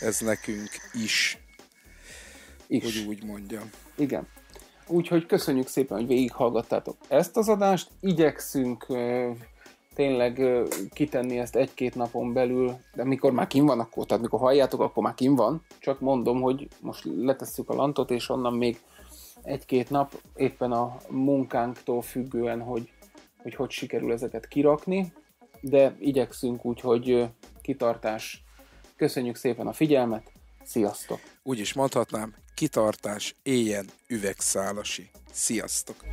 ez nekünk is is. Hogy úgy mondjam. Igen. Úgyhogy köszönjük szépen, hogy végighallgattátok ezt az adást. Igyekszünk tényleg kitenni ezt egy-két napon belül, de mikor már kim van, akkor, tehát mikor halljátok, akkor már kim van. Csak mondom, hogy most letesszük a lantot, és onnan még egy-két nap éppen a munkánktól függően, hogy hogy, hogy sikerül ezeket kirakni, de igyekszünk úgy, hogy kitartás. Köszönjük szépen a figyelmet, sziasztok! Úgy is mondhatnám, kitartás éjjel üvegszálasi. Sziasztok!